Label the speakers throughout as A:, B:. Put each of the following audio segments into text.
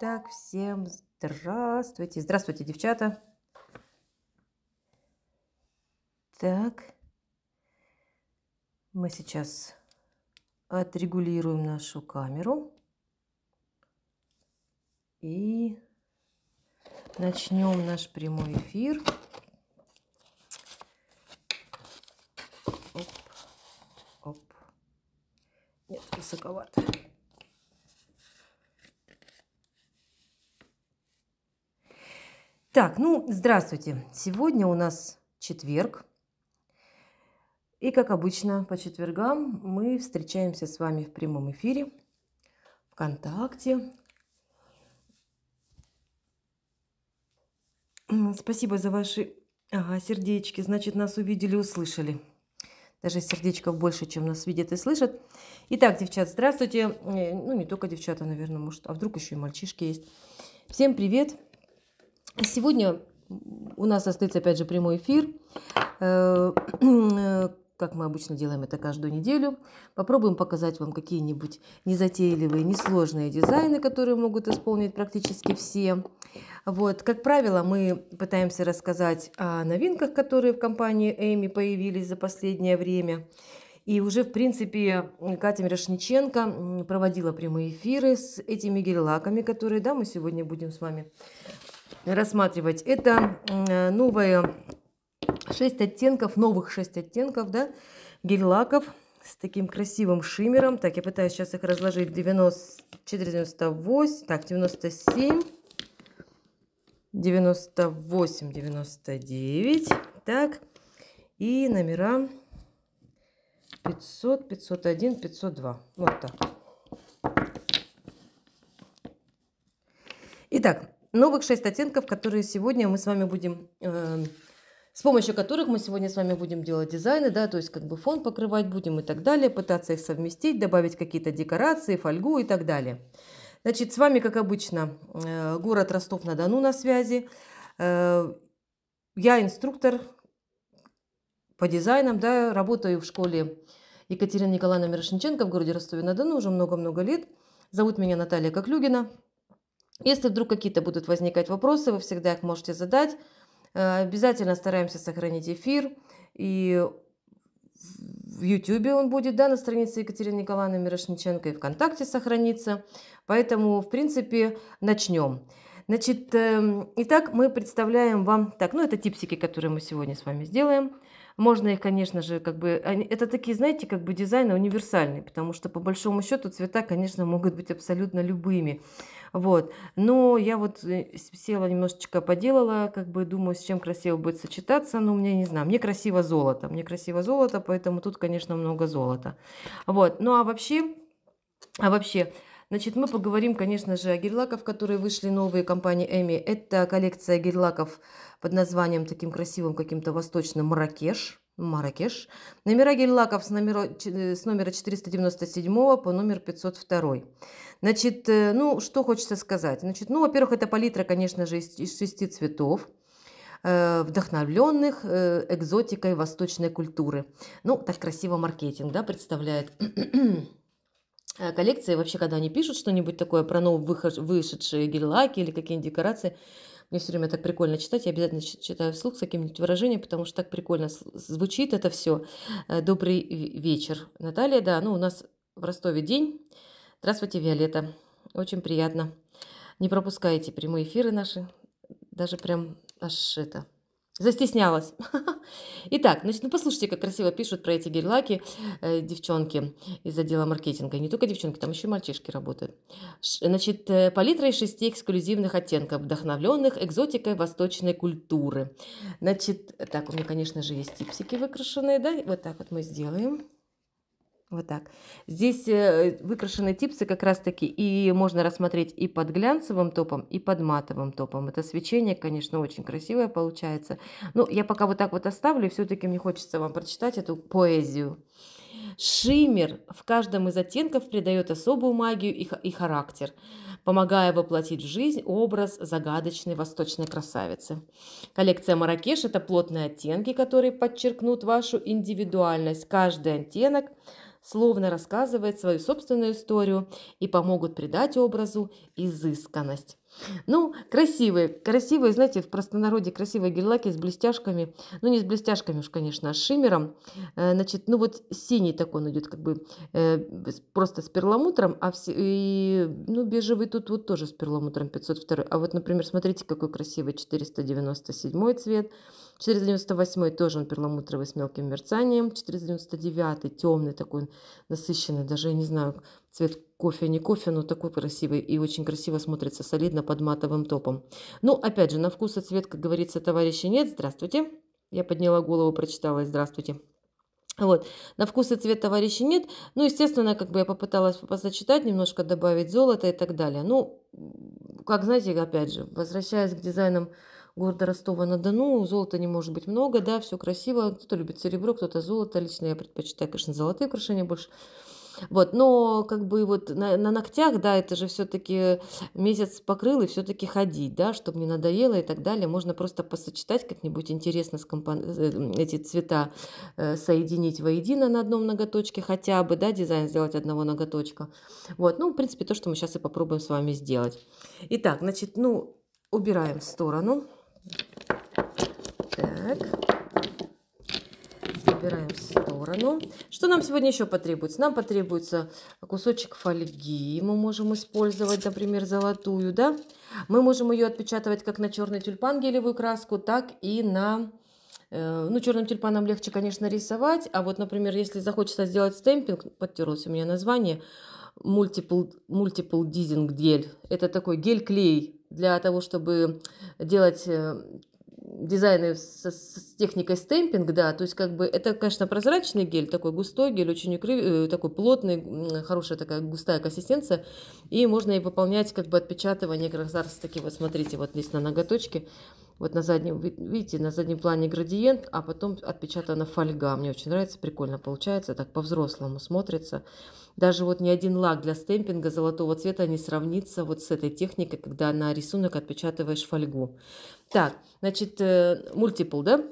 A: Так, всем здравствуйте. Здравствуйте, девчата. Так. Мы сейчас отрегулируем нашу камеру. И начнем наш прямой эфир. Оп, оп. Нет, высоковато. Так, ну, здравствуйте. Сегодня у нас четверг. И, как обычно, по четвергам мы встречаемся с вами в прямом эфире, ВКонтакте. Спасибо за ваши ага, сердечки. Значит, нас увидели, услышали. Даже сердечков больше, чем нас видят и слышат. Итак, девчат, здравствуйте. Э, ну, не только девчата, наверное, может, а вдруг еще и мальчишки есть. Всем привет. Привет. Сегодня у нас состоится, опять же, прямой эфир. Э, как мы обычно делаем это каждую неделю. Попробуем показать вам какие-нибудь незатейливые, несложные дизайны, которые могут исполнить практически все. Вот. Как правило, мы пытаемся рассказать о новинках, которые в компании Эми появились за последнее время. И уже, в принципе, Катя Мирошниченко проводила прямые эфиры с этими гель-лаками, которые да, мы сегодня будем с вами рассматривать. Это э, новые 6 оттенков, новых 6 оттенков, да, гель-лаков с таким красивым шиммером. Так, я пытаюсь сейчас их разложить 94, 98, так, 97, 98, 99, так, и номера 500, 501, 502, вот так. Итак, новых шесть оттенков, которые сегодня мы с вами будем, э, с помощью которых мы сегодня с вами будем делать дизайны, да, то есть как бы фон покрывать будем и так далее, пытаться их совместить, добавить какие-то декорации, фольгу и так далее. Значит, с вами, как обычно, э, город Ростов-на-Дону на связи. Э, я инструктор по дизайнам, да, работаю в школе Екатерина Николаевна Мирошниченко в городе Ростове-на-Дону уже много-много лет. Зовут меня Наталья Коклюгина. Если вдруг какие-то будут возникать вопросы, вы всегда их можете задать. Э, обязательно стараемся сохранить эфир. И в YouTube он будет, да, на странице Екатерины Николаевны Мирошниченко и ВКонтакте сохранится. Поэтому, в принципе, начнем. Значит, э, итак, мы представляем вам... Так, ну это типсики, которые мы сегодня с вами сделаем. Можно их, конечно же, как бы... Они, это такие, знаете, как бы дизайны универсальные, потому что, по большому счету, цвета, конечно, могут быть абсолютно любыми. Вот. Но я вот э, села немножечко, поделала, как бы думаю, с чем красиво будет сочетаться, но у меня не знаю. Мне красиво золото, мне красиво золото, поэтому тут, конечно, много золота. Вот. Ну а вообще, а вообще, Значит, мы поговорим, конечно же, о гель-лаках, которые вышли новые компании Эми. Это коллекция гель-лаков под названием таким красивым каким-то восточным «Маракеш». Маракеш. Номера гель-лаков с, номера, э, с номера 497 по номер 502. Значит, э, ну, что хочется сказать. Значит, ну, во-первых, это палитра, конечно же, из, из шести цветов э, вдохновленных экзотикой восточной культуры. Ну, так красиво маркетинг да, представляет. Э, коллекции, вообще, когда они пишут что-нибудь такое про вышедшие гель-лаки или какие-нибудь декорации, мне все время так прикольно читать. Я обязательно читаю вслух с каким-нибудь выражением, потому что так прикольно звучит это все. Э, Добрый вечер, Наталья. Да, ну у нас в Ростове день. Здравствуйте, Виолетта. Очень приятно. Не пропускайте прямые эфиры наши. Даже прям аж это Застеснялась. Итак, значит, ну послушайте, как красиво пишут про эти гель-лаки э, девчонки из отдела маркетинга. И не только девчонки, там еще и мальчишки работают. Ш, значит, э, палитра из шести эксклюзивных оттенков, вдохновленных экзотикой восточной культуры. Значит, так, у меня, конечно же, есть типсики выкрашенные, да? Вот так вот мы сделаем. Вот так. Здесь э, выкрашены типсы как раз-таки, и можно рассмотреть и под глянцевым топом, и под матовым топом. Это свечение, конечно, очень красивое получается. Ну, я пока вот так вот оставлю, все-таки мне хочется вам прочитать эту поэзию. Шиммер в каждом из оттенков придает особую магию и характер, помогая воплотить в жизнь образ загадочной восточной красавицы. Коллекция Маракеш – это плотные оттенки, которые подчеркнут вашу индивидуальность. Каждый оттенок – словно рассказывает свою собственную историю и помогут придать образу изысканность. Ну, красивые, красивые, знаете, в простонародье красивые гель-лаки с блестяшками, ну не с блестяшками уж, конечно, а с шиммером, э, значит, ну вот синий такой он идет, как бы э, просто с перламутром, а все, и, ну бежевый тут вот тоже с перламутром 502, а вот, например, смотрите, какой красивый 497 цвет, 498 тоже он перламутровый с мелким мерцанием. 499 темный такой насыщенный, даже я не знаю, цвет кофе, не кофе, но такой красивый и очень красиво смотрится солидно под матовым топом. Ну, опять же, на вкус и цвет, как говорится, товарищи нет. Здравствуйте. Я подняла голову, прочитала «Здравствуйте». Вот. На вкус и цвет товарищи нет. Ну, естественно, как бы я попыталась посочетать, немножко добавить золото и так далее. Ну, как знаете, опять же, возвращаясь к дизайнам города Ростова-на-Дону. Золота не может быть много, да, все красиво. Кто-то любит серебро, кто-то золото. Лично я предпочитаю, конечно, золотые украшения больше. Вот, но как бы вот на, на ногтях, да, это же все-таки месяц покрыл и все-таки ходить, да, чтобы не надоело и так далее. Можно просто посочетать как-нибудь интересно с скомпон... Э, эти цвета, э, соединить воедино на одном ноготочке хотя бы, да, дизайн сделать одного ноготочка. Вот, ну, в принципе, то, что мы сейчас и попробуем с вами сделать. Итак, значит, ну, убираем в сторону. Так. Убираем в сторону. Что нам сегодня еще потребуется? Нам потребуется кусочек фольги. Мы можем использовать, например, золотую, да? Мы можем ее отпечатывать как на черный тюльпан гелевую краску, так и на... Э, ну, черным тюльпаном легче, конечно, рисовать. А вот, например, если захочется сделать стемпинг, подтерлось у меня название, мультипл, мультипл дизинг гель. Это такой гель-клей для того, чтобы делать э, дизайны с, с техникой стемпинг, да, то есть как бы это, конечно, прозрачный гель, такой густой гель, очень укры... Э, такой плотный, хорошая такая густая консистенция, и можно и выполнять как бы отпечатывание как раз таки вот, смотрите, вот здесь на ноготочке, вот на заднем, видите, на заднем плане градиент, а потом отпечатана фольга, мне очень нравится, прикольно получается, так по-взрослому смотрится, даже вот ни один лак для стемпинга золотого цвета не сравнится вот с этой техникой, когда на рисунок отпечатываешь фольгу. Так, значит, э, мультипл, да?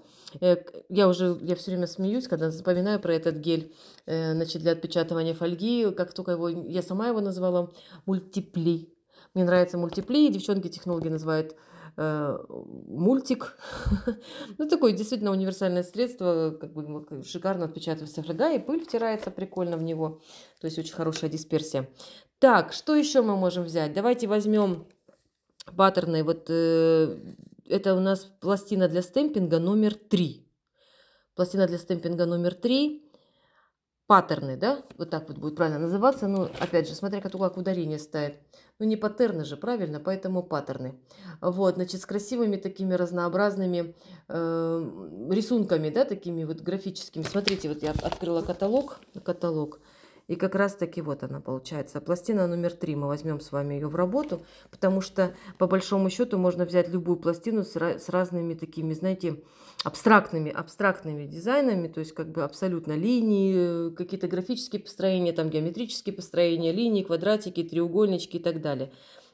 A: Э, я уже, я все время смеюсь, когда запоминаю про этот гель, э, значит, для отпечатывания фольги, как только его, я сама его назвала мультипли. Мне нравится мультипли, девчонки технологии называют э, мультик. ну, такое действительно универсальное средство, как бы ну, шикарно отпечатывается фольга, и пыль втирается прикольно в него. То есть очень хорошая дисперсия. Так, что еще мы можем взять? Давайте возьмем паттерны. Вот э, это у нас пластина для стемпинга номер 3. Пластина для стемпинга номер 3 паттерны, да, вот так вот будет правильно называться, ну, опять же, смотря как, как ударение ставит. Ну, не паттерны же, правильно, поэтому паттерны. Вот, значит, с красивыми такими разнообразными э, рисунками, да, такими вот графическими. Смотрите, вот я открыла каталог, каталог. И как раз таки вот она получается. Пластина номер три, мы возьмем с вами ее в работу, потому что по большому счету можно взять любую пластину с, с разными такими, знаете, абстрактными, абстрактными дизайнами, то есть как бы абсолютно линии, какие-то графические построения, там геометрические построения, линии, квадратики, треугольнички и так далее.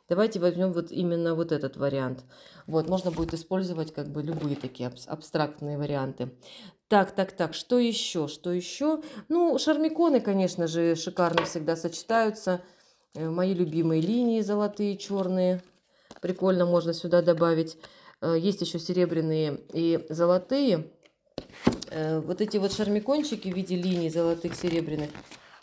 A: Давайте возьмем вот именно вот этот вариант. Вот, можно будет использовать как бы любые такие абстрактные варианты. Так, так, так, что еще, что еще? Ну, шармиконы, конечно же, шикарно всегда сочетаются. Э, мои любимые линии золотые, черные. Прикольно можно сюда добавить. Э, есть еще серебряные и золотые. Э, вот эти вот шармикончики в виде линий золотых, серебряных.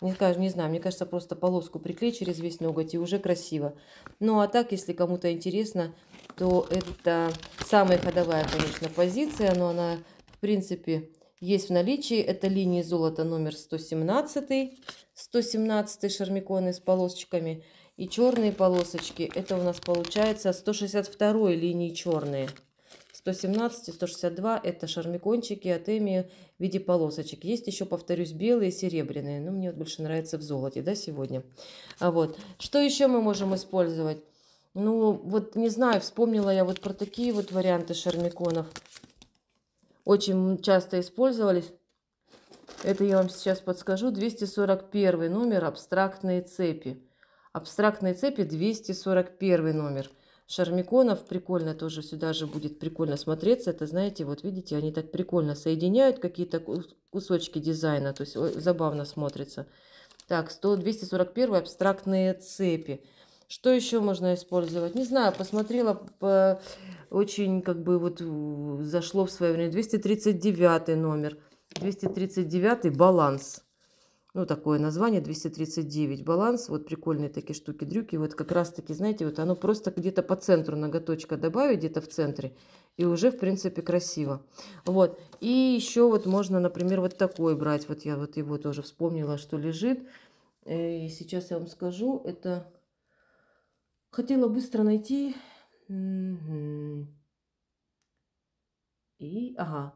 A: Не, не знаю, мне кажется, просто полоску приклей через весь ноготь и уже красиво. Ну а так, если кому-то интересно, то это самая ходовая, конечно, позиция, но она, в принципе, есть в наличии. Это линии золота номер 117, 117 шармиконы с полосочками. И черные полосочки, это у нас получается 162 линии черные. 117 и 162 это шармикончики от Эми в виде полосочек. Есть еще, повторюсь, белые, серебряные. Но мне вот больше нравится в золоте, да, сегодня. А вот. Что еще мы можем использовать? Ну, вот не знаю, вспомнила я вот про такие вот варианты шармиконов очень часто использовались. Это я вам сейчас подскажу. 241 номер абстрактные цепи. Абстрактные цепи 241 номер. Шармиконов прикольно тоже сюда же будет прикольно смотреться. Это, знаете, вот видите, они так прикольно соединяют какие-то кусочки дизайна. То есть забавно смотрится. Так, 100, 241 абстрактные цепи. Что еще можно использовать? Не знаю, посмотрела по... очень, как бы, вот зашло в свое время. 239 номер. 239 баланс. Ну, такое название, 239 баланс. Вот прикольные такие штуки, дрюки. Вот как раз-таки, знаете, вот оно просто где-то по центру ноготочка добавить, где-то в центре. И уже, в принципе, красиво. Вот. И еще вот можно, например, вот такой брать. Вот я вот его тоже вспомнила, что лежит. Э, и сейчас я вам скажу, это Хотела быстро найти. И, ага,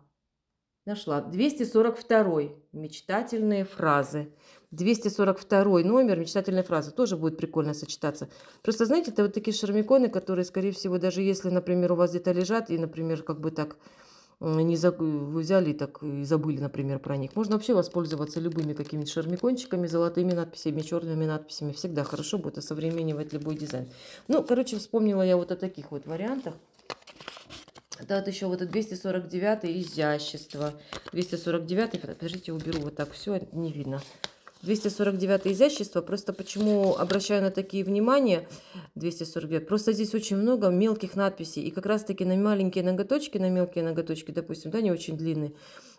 A: нашла. 242 мечтательные фразы. 242 номер мечтательные фразы. Тоже будет прикольно сочетаться. Просто, знаете, это вот такие шармиконы, которые, скорее всего, даже если, например, у вас где-то лежат и, например, как бы так не за... вы взяли так и забыли, например, про них. Можно вообще воспользоваться любыми какими-то шармикончиками, золотыми надписями, черными надписями. Всегда хорошо будет осовременивать любой дизайн. Ну, короче, вспомнила я вот о таких вот вариантах. Да, вот еще вот этот 249 изящество. 249, подождите, уберу вот так все, не видно. 249 изящество. Просто почему обращаю на такие внимание? 249. Просто здесь очень много мелких надписей. И как раз-таки на маленькие ноготочки, на мелкие ноготочки, допустим, да, не очень длинные.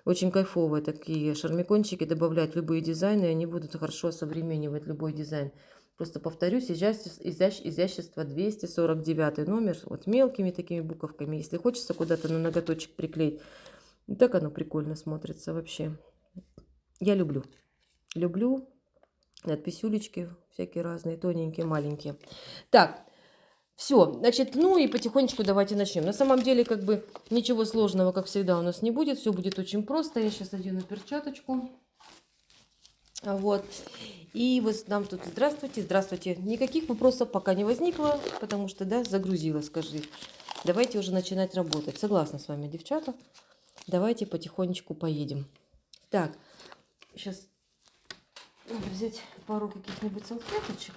A: Очень кайфовые такие шармикончики добавлять любые дизайны, и они будут хорошо современнивать любой дизайн. Просто повторюсь, изящество, изящ, изящество 249 номер, вот мелкими такими буковками. Если хочется куда-то на ноготочек приклеить, так оно прикольно смотрится вообще. Я люблю люблю. От писюлечки всякие разные, тоненькие, маленькие. Так, все, значит, ну и потихонечку давайте начнем. На самом деле, как бы ничего сложного, как всегда, у нас не будет. Все будет очень просто. Я сейчас одену перчаточку. Вот. И вот нам тут здравствуйте, здравствуйте. Никаких вопросов пока не возникло, потому что, да, загрузила, скажи. Давайте уже начинать работать. Согласна с вами, девчата. Давайте потихонечку поедем. Так, сейчас взять пару каких-нибудь салфеточек.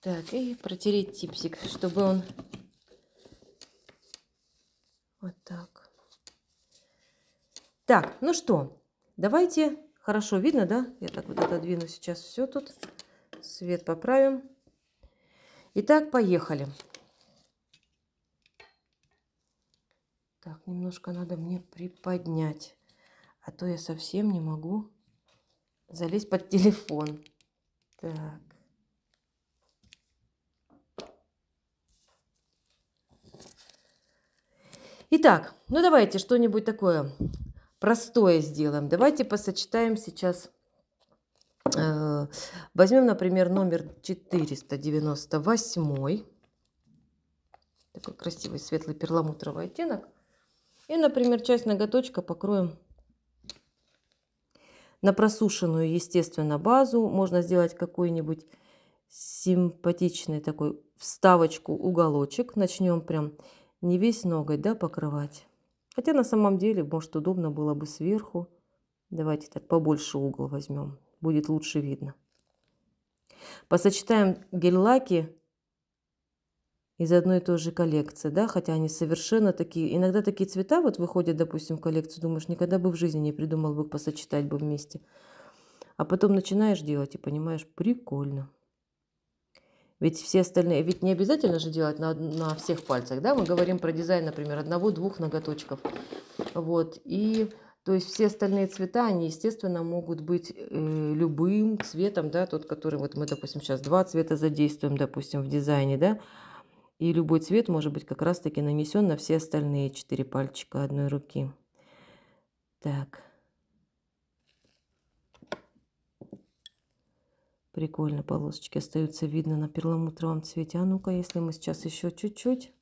A: Так, и протереть типсик, чтобы он вот так. Так, ну что, давайте, хорошо видно, да? Я так вот отодвину сейчас все тут, свет поправим. Итак, поехали. Так, немножко надо мне приподнять, а то я совсем не могу залезть под телефон. Так. Итак, ну давайте что-нибудь такое простое сделаем. Давайте посочетаем сейчас. Э, возьмем, например, номер 498. Такой красивый светлый перламутровый оттенок. И, например, часть ноготочка покроем на просушенную, естественно, базу можно сделать какой-нибудь симпатичный такой вставочку, уголочек. Начнем прям не весь ноготь, да, покрывать. Хотя на самом деле, может, удобно было бы сверху. Давайте так побольше угол возьмем, будет лучше видно. Посочетаем гель-лаки из одной и той же коллекции, да, хотя они совершенно такие, иногда такие цвета вот выходят, допустим, в коллекцию, думаешь, никогда бы в жизни не придумал бы посочетать бы вместе. А потом начинаешь делать и понимаешь, прикольно. Ведь все остальные, ведь не обязательно же делать на, на всех пальцах, да, мы говорим про дизайн, например, одного-двух ноготочков. Вот, и то есть все остальные цвета, они, естественно, могут быть э, любым цветом, да, тот, который вот мы, допустим, сейчас два цвета задействуем, допустим, в дизайне, да, и любой цвет может быть как раз-таки нанесен на все остальные четыре пальчика одной руки. Так. Прикольно, полосочки остаются видно на перламутровом цвете. А ну-ка, если мы сейчас еще чуть-чуть.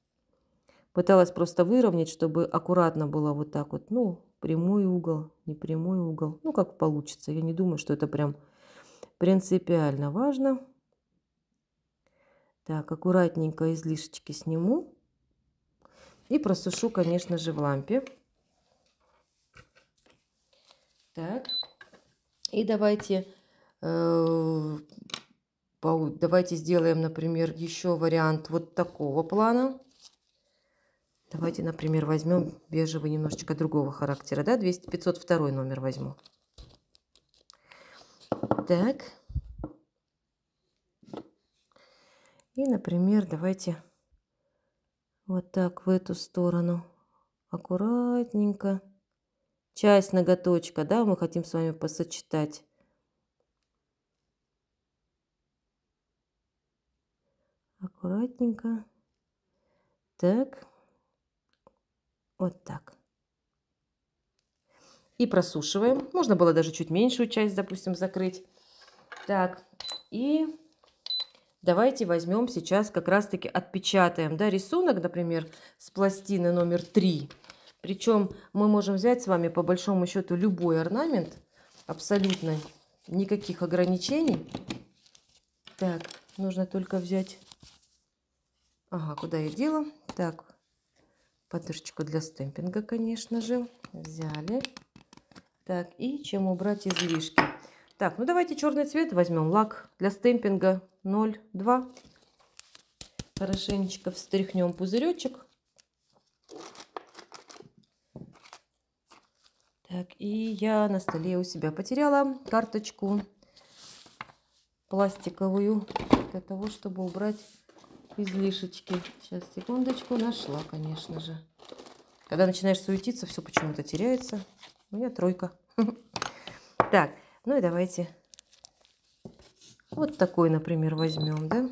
A: Пыталась просто выровнять, чтобы аккуратно было вот так вот. Ну, прямой угол, не прямой угол. Ну, как получится. Я не думаю, что это прям принципиально важно. Так, аккуратненько излишечки сниму. И просушу, конечно же, в лампе. Так. И давайте, э, давайте сделаем, например, еще вариант вот такого плана. Давайте, например, возьмем бежевый немножечко другого характера, да, 200, 502 номер возьму. Так. И, например, давайте вот так в эту сторону аккуратненько. Часть ноготочка, да, мы хотим с вами посочетать. Аккуратненько. Так. Вот так. И просушиваем. Можно было даже чуть меньшую часть, допустим, закрыть. Так. И Давайте возьмем сейчас как раз-таки отпечатаем да, рисунок, например, с пластины номер три. Причем мы можем взять с вами по большому счету любой орнамент, абсолютно никаких ограничений. Так, нужно только взять... Ага, куда я дела? Так, подушечку для стемпинга, конечно же, взяли. Так, и чем убрать излишки? Так, ну давайте черный цвет возьмем, лак для стемпинга 0,2. Хорошенечко встряхнем пузыречек. Так, и я на столе у себя потеряла карточку пластиковую для того, чтобы убрать излишечки. Сейчас, секундочку, нашла, конечно же. Когда начинаешь суетиться, все почему-то теряется. У меня тройка. Так, ну и давайте вот такой, например, возьмем, да?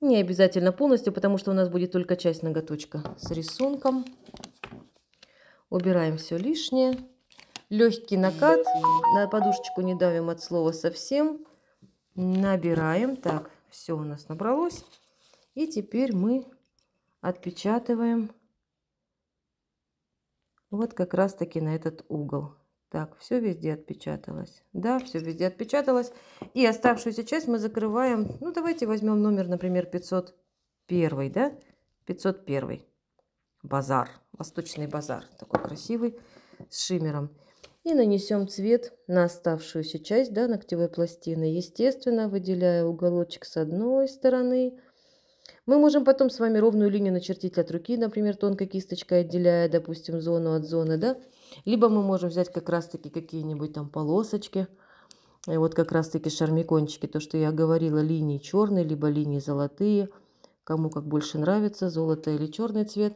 A: Не обязательно полностью, потому что у нас будет только часть ноготочка с рисунком. Убираем все лишнее. Легкий накат. На подушечку не давим от слова совсем. Набираем. Так, все у нас набралось. И теперь мы отпечатываем вот как раз таки на этот угол. Так, все везде отпечаталось. Да, все везде отпечаталось. И оставшуюся часть мы закрываем. Ну, давайте возьмем номер, например, 501, да? 501. Базар. Восточный базар. Такой красивый, с шиммером. И нанесем цвет на оставшуюся часть, да, ногтевой пластины. Естественно, выделяя уголочек с одной стороны. Мы можем потом с вами ровную линию начертить от руки, например, тонкой кисточкой, отделяя, допустим, зону от зоны, да? Либо мы можем взять как раз-таки какие-нибудь там полосочки. И э, вот как раз-таки шармикончики, то, что я говорила, линии черные, либо линии золотые. Кому как больше нравится, золото или черный цвет.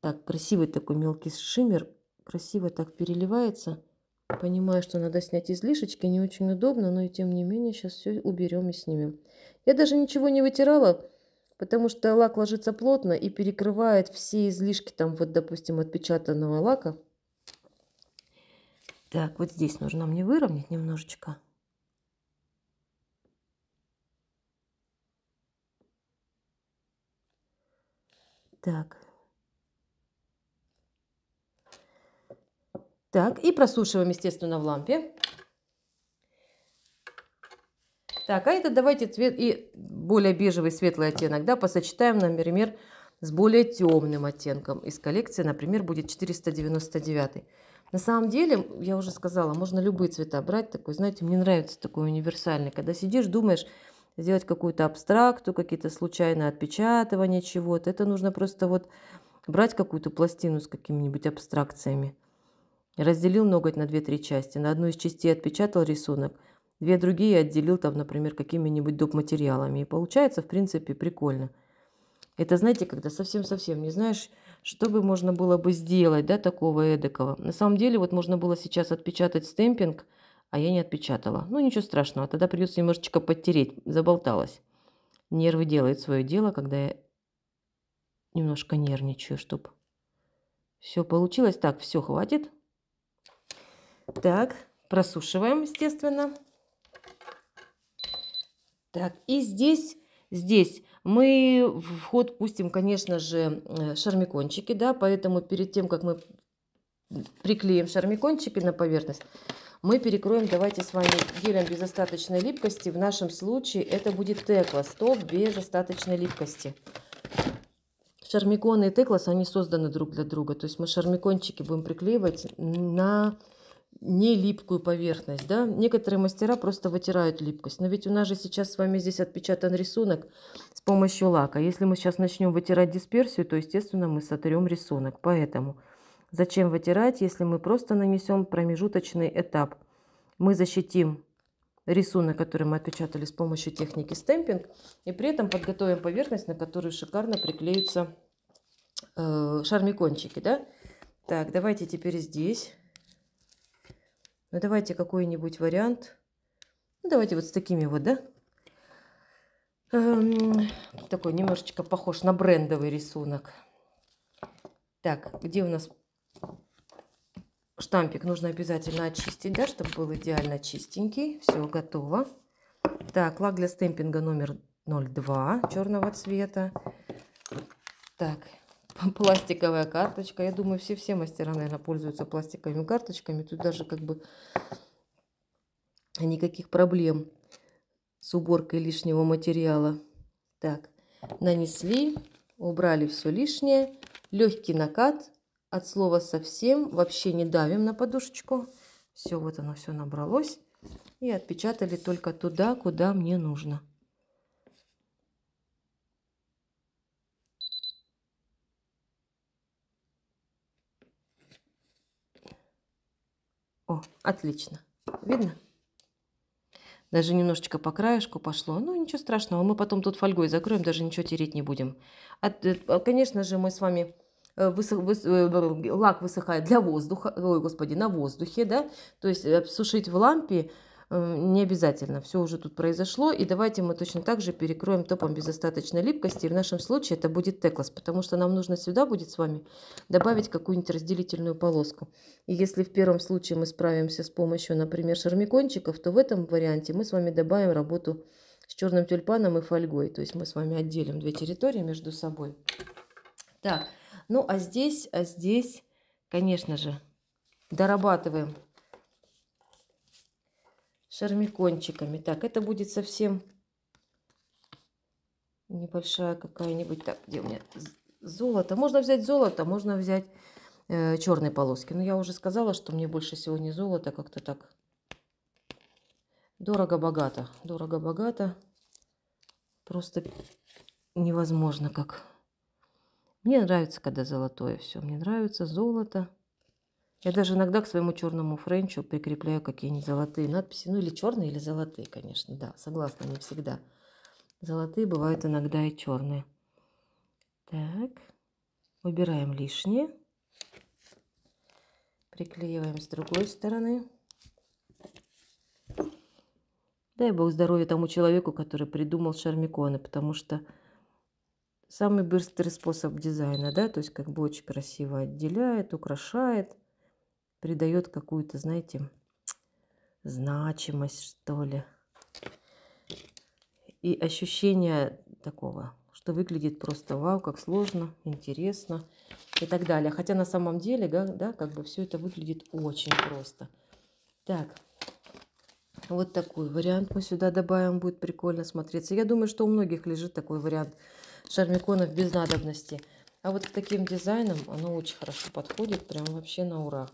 A: Так, красивый такой мелкий шиммер, красиво так переливается. Понимаю, что надо снять излишечки, не очень удобно, но и тем не менее сейчас все уберем и снимем. Я даже ничего не вытирала, потому что лак ложится плотно и перекрывает все излишки там вот, допустим, отпечатанного лака. Так, вот здесь нужно мне выровнять немножечко. Так. Так, и просушиваем, естественно, в лампе. Так, а это давайте цвет и более бежевый светлый оттенок, да, посочетаем, например, с более темным оттенком. Из коллекции, например, будет 499. На самом деле, я уже сказала, можно любые цвета брать. Такой, знаете, мне нравится такой универсальный. Когда сидишь, думаешь, сделать какую-то абстракту, какие-то случайные отпечатывания чего-то. Это нужно просто вот брать какую-то пластину с какими-нибудь абстракциями. Разделил ноготь на 2-3 части. На одну из частей отпечатал рисунок, две другие отделил там, например, какими-нибудь доп. материалами. И получается, в принципе, прикольно. Это, знаете, когда совсем-совсем не знаешь, что бы можно было бы сделать, да, такого эдакого. На самом деле, вот можно было сейчас отпечатать стемпинг, а я не отпечатала. Ну, ничего страшного, тогда придется немножечко подтереть, заболталась. Нервы делают свое дело, когда я немножко нервничаю, чтобы все получилось. Так, все, хватит. Так, просушиваем, естественно. Так, и здесь, здесь мы в ход пустим, конечно же, э, шармикончики, да, поэтому перед тем, как мы приклеим шармикончики на поверхность, мы перекроем, давайте с вами, гелем без остаточной липкости. В нашем случае это будет теклас, топ без остаточной липкости. Шармиконы и теклас, они созданы друг для друга. То есть мы шармикончики будем приклеивать на не липкую поверхность. Да? Некоторые мастера просто вытирают липкость. Но ведь у нас же сейчас с вами здесь отпечатан рисунок с помощью лака. Если мы сейчас начнем вытирать дисперсию, то, естественно, мы сотрем рисунок. Поэтому зачем вытирать, если мы просто нанесем промежуточный этап? Мы защитим рисунок, который мы отпечатали с помощью техники стемпинг, и при этом подготовим поверхность, на которую шикарно приклеются э, шармикончики. Да? Так, давайте теперь здесь. Ну, давайте какой-нибудь вариант. Ну, давайте вот с такими вот, да? Эм, такой немножечко похож на брендовый рисунок. Так, где у нас штампик? Нужно обязательно очистить, да, чтобы был идеально чистенький. Все, готово. Так, лак для стемпинга номер 02 черного цвета. Так, пластиковая карточка. Я думаю, все-все мастера, наверное, пользуются пластиковыми карточками. Тут даже как бы никаких проблем с уборкой лишнего материала. Так, нанесли, убрали все лишнее. Легкий накат от слова совсем. Вообще не давим на подушечку. Все, вот оно все набралось. И отпечатали только туда, куда мне нужно. О, отлично. Видно? Даже немножечко по краешку пошло. Ну, ничего страшного, мы потом тут фольгой закроем, даже ничего тереть не будем. От, э, а, конечно же, мы с вами э, высох, выс, э, лак высыхает для воздуха, ой, господи, на воздухе, да, то есть сушить в лампе Э, не обязательно, все уже тут произошло, и давайте мы точно так же перекроем топом без остаточной липкости, и в нашем случае это будет теклас, потому что нам нужно сюда будет с вами добавить какую-нибудь разделительную полоску. И если в первом случае мы справимся с помощью, например, шармикончиков, то в этом варианте мы с вами добавим работу с черным тюльпаном и фольгой, то есть мы с вами отделим две территории между собой. Так, ну а здесь, а здесь, конечно же, дорабатываем шармикончиками. Так, это будет совсем небольшая какая-нибудь. Так, где у меня золото? Можно взять золото, можно взять э, черные полоски. Но я уже сказала, что мне больше сегодня золото а как-то так дорого-богато. Дорого-богато. Просто невозможно как. Мне нравится, когда золотое все. Мне нравится золото. Я даже иногда к своему черному френчу прикрепляю какие-нибудь золотые надписи. Ну, или черные, или золотые, конечно, да, согласна, не всегда. Золотые бывают иногда и черные. Так, убираем лишнее. Приклеиваем с другой стороны. Дай бог здоровья тому человеку, который придумал шармиконы, потому что самый быстрый способ дизайна, да, то есть как бы очень красиво отделяет, украшает – придает какую-то, знаете, значимость, что ли. И ощущение такого, что выглядит просто вау, как сложно, интересно и так далее. Хотя на самом деле, да, да как бы все это выглядит очень просто. Так, вот такой вариант мы сюда добавим, будет прикольно смотреться. Я думаю, что у многих лежит такой вариант шармиконов без надобности. А вот к таким дизайном оно очень хорошо подходит, прям вообще на ура.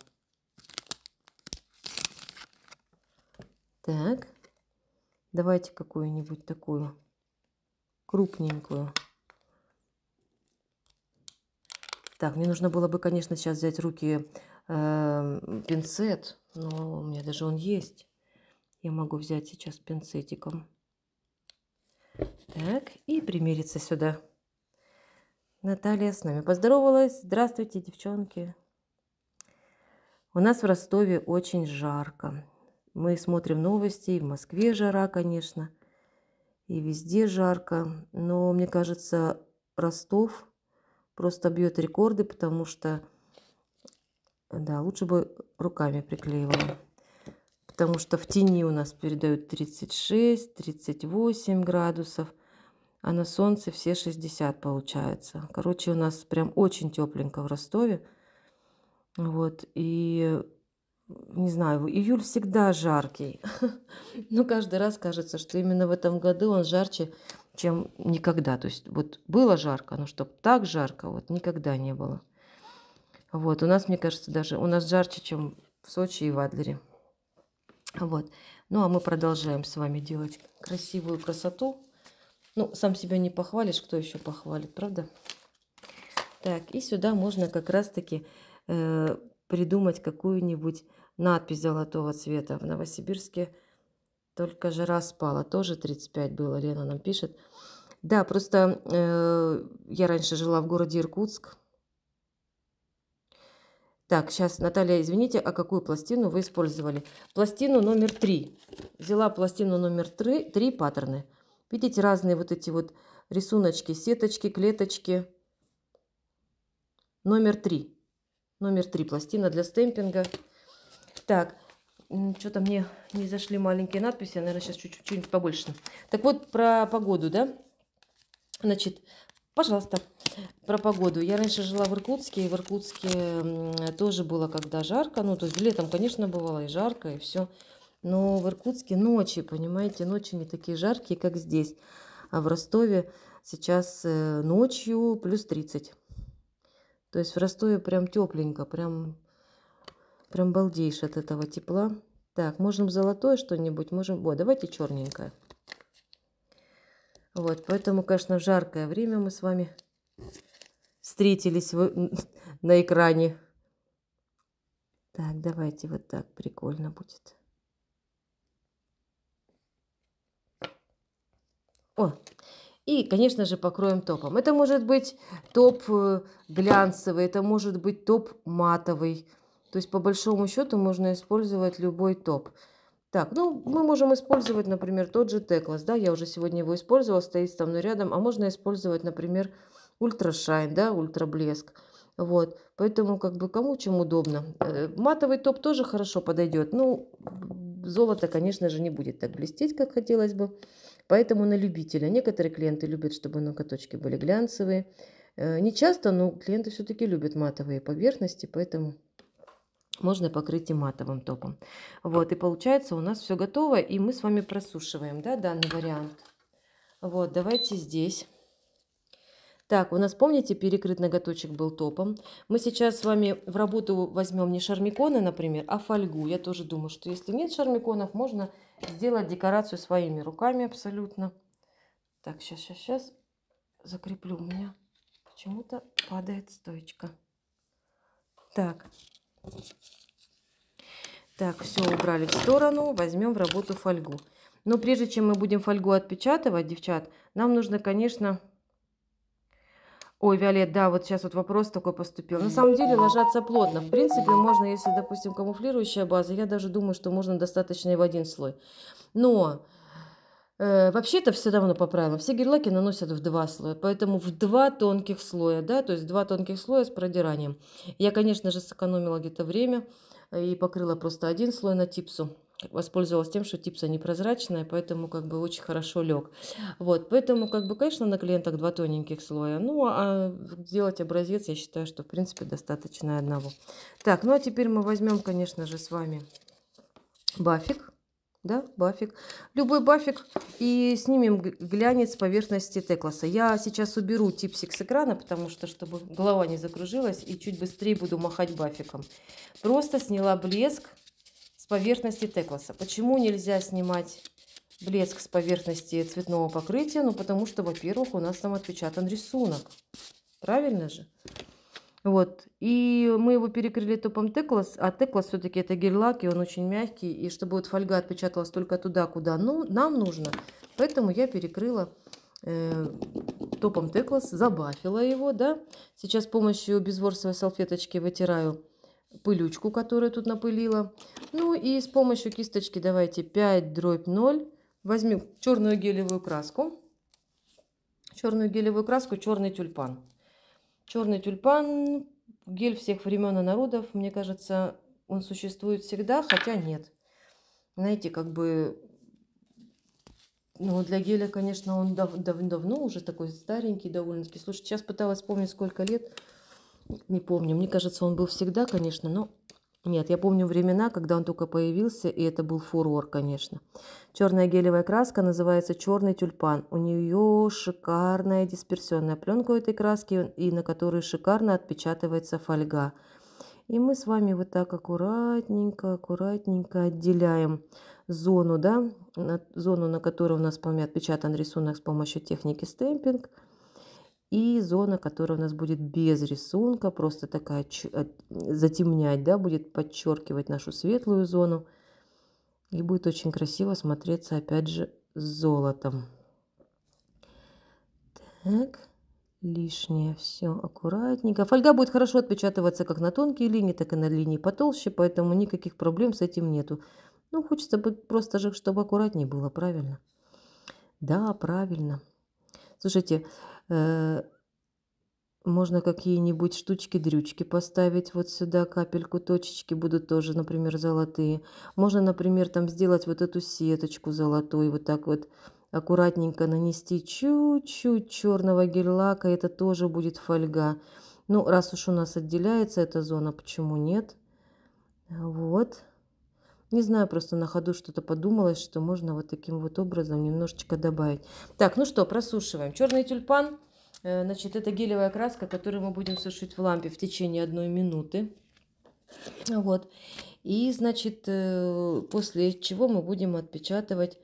A: Так, давайте какую-нибудь такую крупненькую. Так, мне нужно было бы, конечно, сейчас взять руки э, пинцет, но у меня даже он есть. Я могу взять сейчас пинцетиком. Так, и примериться сюда. Наталья с нами поздоровалась. Здравствуйте, девчонки. У нас в Ростове очень жарко. Мы смотрим новости, в Москве жара, конечно, и везде жарко. Но, мне кажется, Ростов просто бьет рекорды, потому что, да, лучше бы руками приклеивала. Потому что в тени у нас передают 36-38 градусов, а на солнце все 60 получается. Короче, у нас прям очень тепленько в Ростове. Вот, и не знаю, июль всегда жаркий. Но каждый раз кажется, что именно в этом году он жарче, чем никогда. То есть вот было жарко, но чтобы так жарко, вот никогда не было. Вот, у нас, мне кажется, даже у нас жарче, чем в Сочи и в Адлере. Вот. Ну, а мы продолжаем с вами делать красивую красоту. Ну, сам себя не похвалишь, кто еще похвалит, правда? Так, и сюда можно как раз-таки э, придумать какую-нибудь надпись золотого цвета. В Новосибирске только жара спала. Тоже 35 было, Лена нам пишет. Да, просто э, я раньше жила в городе Иркутск. Так, сейчас, Наталья, извините, а какую пластину вы использовали? Пластину номер три Взяла пластину номер три три паттерны. Видите, разные вот эти вот рисуночки, сеточки, клеточки. Номер три Номер три пластина для стемпинга. Так, что-то мне не зашли маленькие надписи, я, наверное, сейчас чуть-чуть побольше. Так вот, про погоду, да? Значит, пожалуйста, про погоду. Я раньше жила в Иркутске, и в Иркутске тоже было когда жарко. Ну, то есть летом, конечно, бывало и жарко, и все. Но в Иркутске ночи, понимаете, ночи не такие жаркие, как здесь. А в Ростове сейчас э, ночью плюс 30. То есть в Ростове прям тепленько, прям Прям балдеешь от этого тепла. Так, можем золотое что-нибудь, можем... Вот, давайте черненькое. Вот, поэтому, конечно, в жаркое время мы с вами встретились в... на экране. Так, давайте вот так прикольно будет. О, и, конечно же, покроем топом. Это может быть топ э, глянцевый, это может быть топ матовый. То есть, по большому счету, можно использовать любой топ. Так, ну, мы можем использовать, например, тот же Теклас, да, я уже сегодня его использовала, стоит со мной рядом, а можно использовать, например, ультрашайн, да, ультраблеск. Вот, поэтому как бы кому чем удобно. Э, матовый топ тоже хорошо подойдет, ну, золото, конечно же, не будет так блестеть, как хотелось бы, поэтому на любителя. Некоторые клиенты любят, чтобы ноготочки были глянцевые, э, не часто, но клиенты все-таки любят матовые поверхности, поэтому можно покрыть и матовым топом. Вот, и получается у нас все готово, и мы с вами просушиваем, да, данный вариант. Вот, давайте здесь. Так, у нас, помните, перекрыт ноготочек был топом. Мы сейчас с вами в работу возьмем не шармиконы, например, а фольгу. Я тоже думаю, что если нет шармиконов, можно сделать декорацию своими руками абсолютно. Так, сейчас, сейчас, сейчас закреплю. У меня почему-то падает стоечка. Так, так, все убрали в сторону, возьмем в работу фольгу. Но прежде чем мы будем фольгу отпечатывать, девчат, нам нужно, конечно... Ой, Виолет, да, вот сейчас вот вопрос такой поступил. На самом деле ложатся плотно. В принципе, можно, если, допустим, камуфлирующая база, я даже думаю, что можно достаточно и в один слой. Но Э, Вообще-то все равно по правилам. Все гель-лаки наносят в два слоя, поэтому в два тонких слоя, да, то есть два тонких слоя с продиранием. Я, конечно же, сэкономила где-то время и покрыла просто один слой на типсу. Воспользовалась тем, что типса непрозрачная, поэтому как бы очень хорошо лег. Вот, поэтому как бы, конечно, на клиентах два тоненьких слоя. Ну, а, а делать образец, я считаю, что в принципе достаточно одного. Так, ну а теперь мы возьмем, конечно же, с вами бафик да, бафик. Любой бафик и снимем глянец с поверхности текласа. Я сейчас уберу типсик с экрана, потому что, чтобы голова не закружилась, и чуть быстрее буду махать бафиком. Просто сняла блеск с поверхности текласа. Почему нельзя снимать блеск с поверхности цветного покрытия? Ну, потому что, во-первых, у нас там отпечатан рисунок. Правильно же? Вот. И мы его перекрыли топом теклас, а теклас все-таки это гель-лак, и он очень мягкий, и чтобы вот фольга отпечаталась только туда, куда ну, нам нужно. Поэтому я перекрыла э, топом теклас, забафила его, да. Сейчас с помощью безворсовой салфеточки вытираю пылючку, которую тут напылила. Ну и с помощью кисточки давайте 5 дробь 0. Возьмем черную гелевую краску. Черную гелевую краску, черный тюльпан. Черный тюльпан, гель всех времен и народов, мне кажется, он существует всегда, хотя нет. Знаете, как бы, ну, для геля, конечно, он дав дав давно уже такой старенький довольно-таки. Слушай, сейчас пыталась вспомнить, сколько лет, не помню. Мне кажется, он был всегда, конечно, но нет, я помню времена, когда он только появился, и это был фурор, конечно. Черная гелевая краска называется черный тюльпан. У нее шикарная дисперсионная пленка у этой краски, и на которой шикарно отпечатывается фольга. И мы с вами вот так аккуратненько, аккуратненько отделяем зону, да, зону, на которой у нас с отпечатан рисунок с помощью техники стемпинг – и зона, которая у нас будет без рисунка, просто такая э, затемнять, да, будет подчеркивать нашу светлую зону. И будет очень красиво смотреться, опять же, с золотом. Так, лишнее все аккуратненько. Фольга будет хорошо отпечатываться как на тонкие линии, так и на линии потолще, поэтому никаких проблем с этим нету. Ну, хочется быть просто же, чтобы аккуратнее было, правильно? Да, правильно. Слушайте, Э, можно какие-нибудь штучки-дрючки поставить вот сюда, капельку, точечки будут тоже, например, золотые. Можно, например, там сделать вот эту сеточку золотой, вот так вот аккуратненько нанести чуть-чуть черного гель-лака, это тоже будет фольга. Ну, раз уж у нас отделяется эта зона, почему нет? Вот. Не знаю, просто на ходу что-то подумалось, что можно вот таким вот образом немножечко добавить. Так, ну что, просушиваем. Черный тюльпан, э, значит, это гелевая краска, которую мы будем сушить в лампе в течение одной минуты. Вот. И, значит, э, после чего мы будем отпечатывать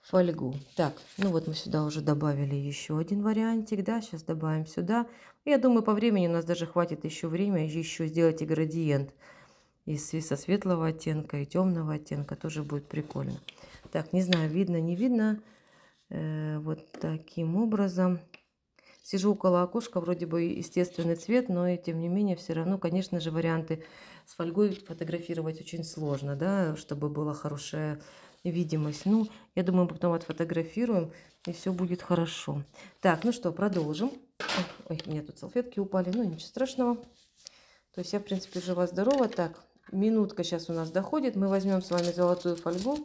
A: фольгу. Так, ну вот мы сюда уже добавили еще один вариантик, да, сейчас добавим сюда. Я думаю, по времени у нас даже хватит еще время еще сделать и градиент и со светлого оттенка, и темного оттенка тоже будет прикольно. Так, не знаю, видно, не видно. Э, вот таким образом. Сижу около окошка, вроде бы естественный цвет, но и тем не менее все равно, конечно же, варианты с фольгой фотографировать очень сложно, да, чтобы была хорошая видимость. Ну, я думаю, мы потом отфотографируем, и все будет хорошо. Так, ну что, продолжим. Ой, у меня тут салфетки упали, ну ничего страшного. То есть я, в принципе, жива-здорова. Так, Минутка сейчас у нас доходит. Мы возьмем с вами золотую фольгу.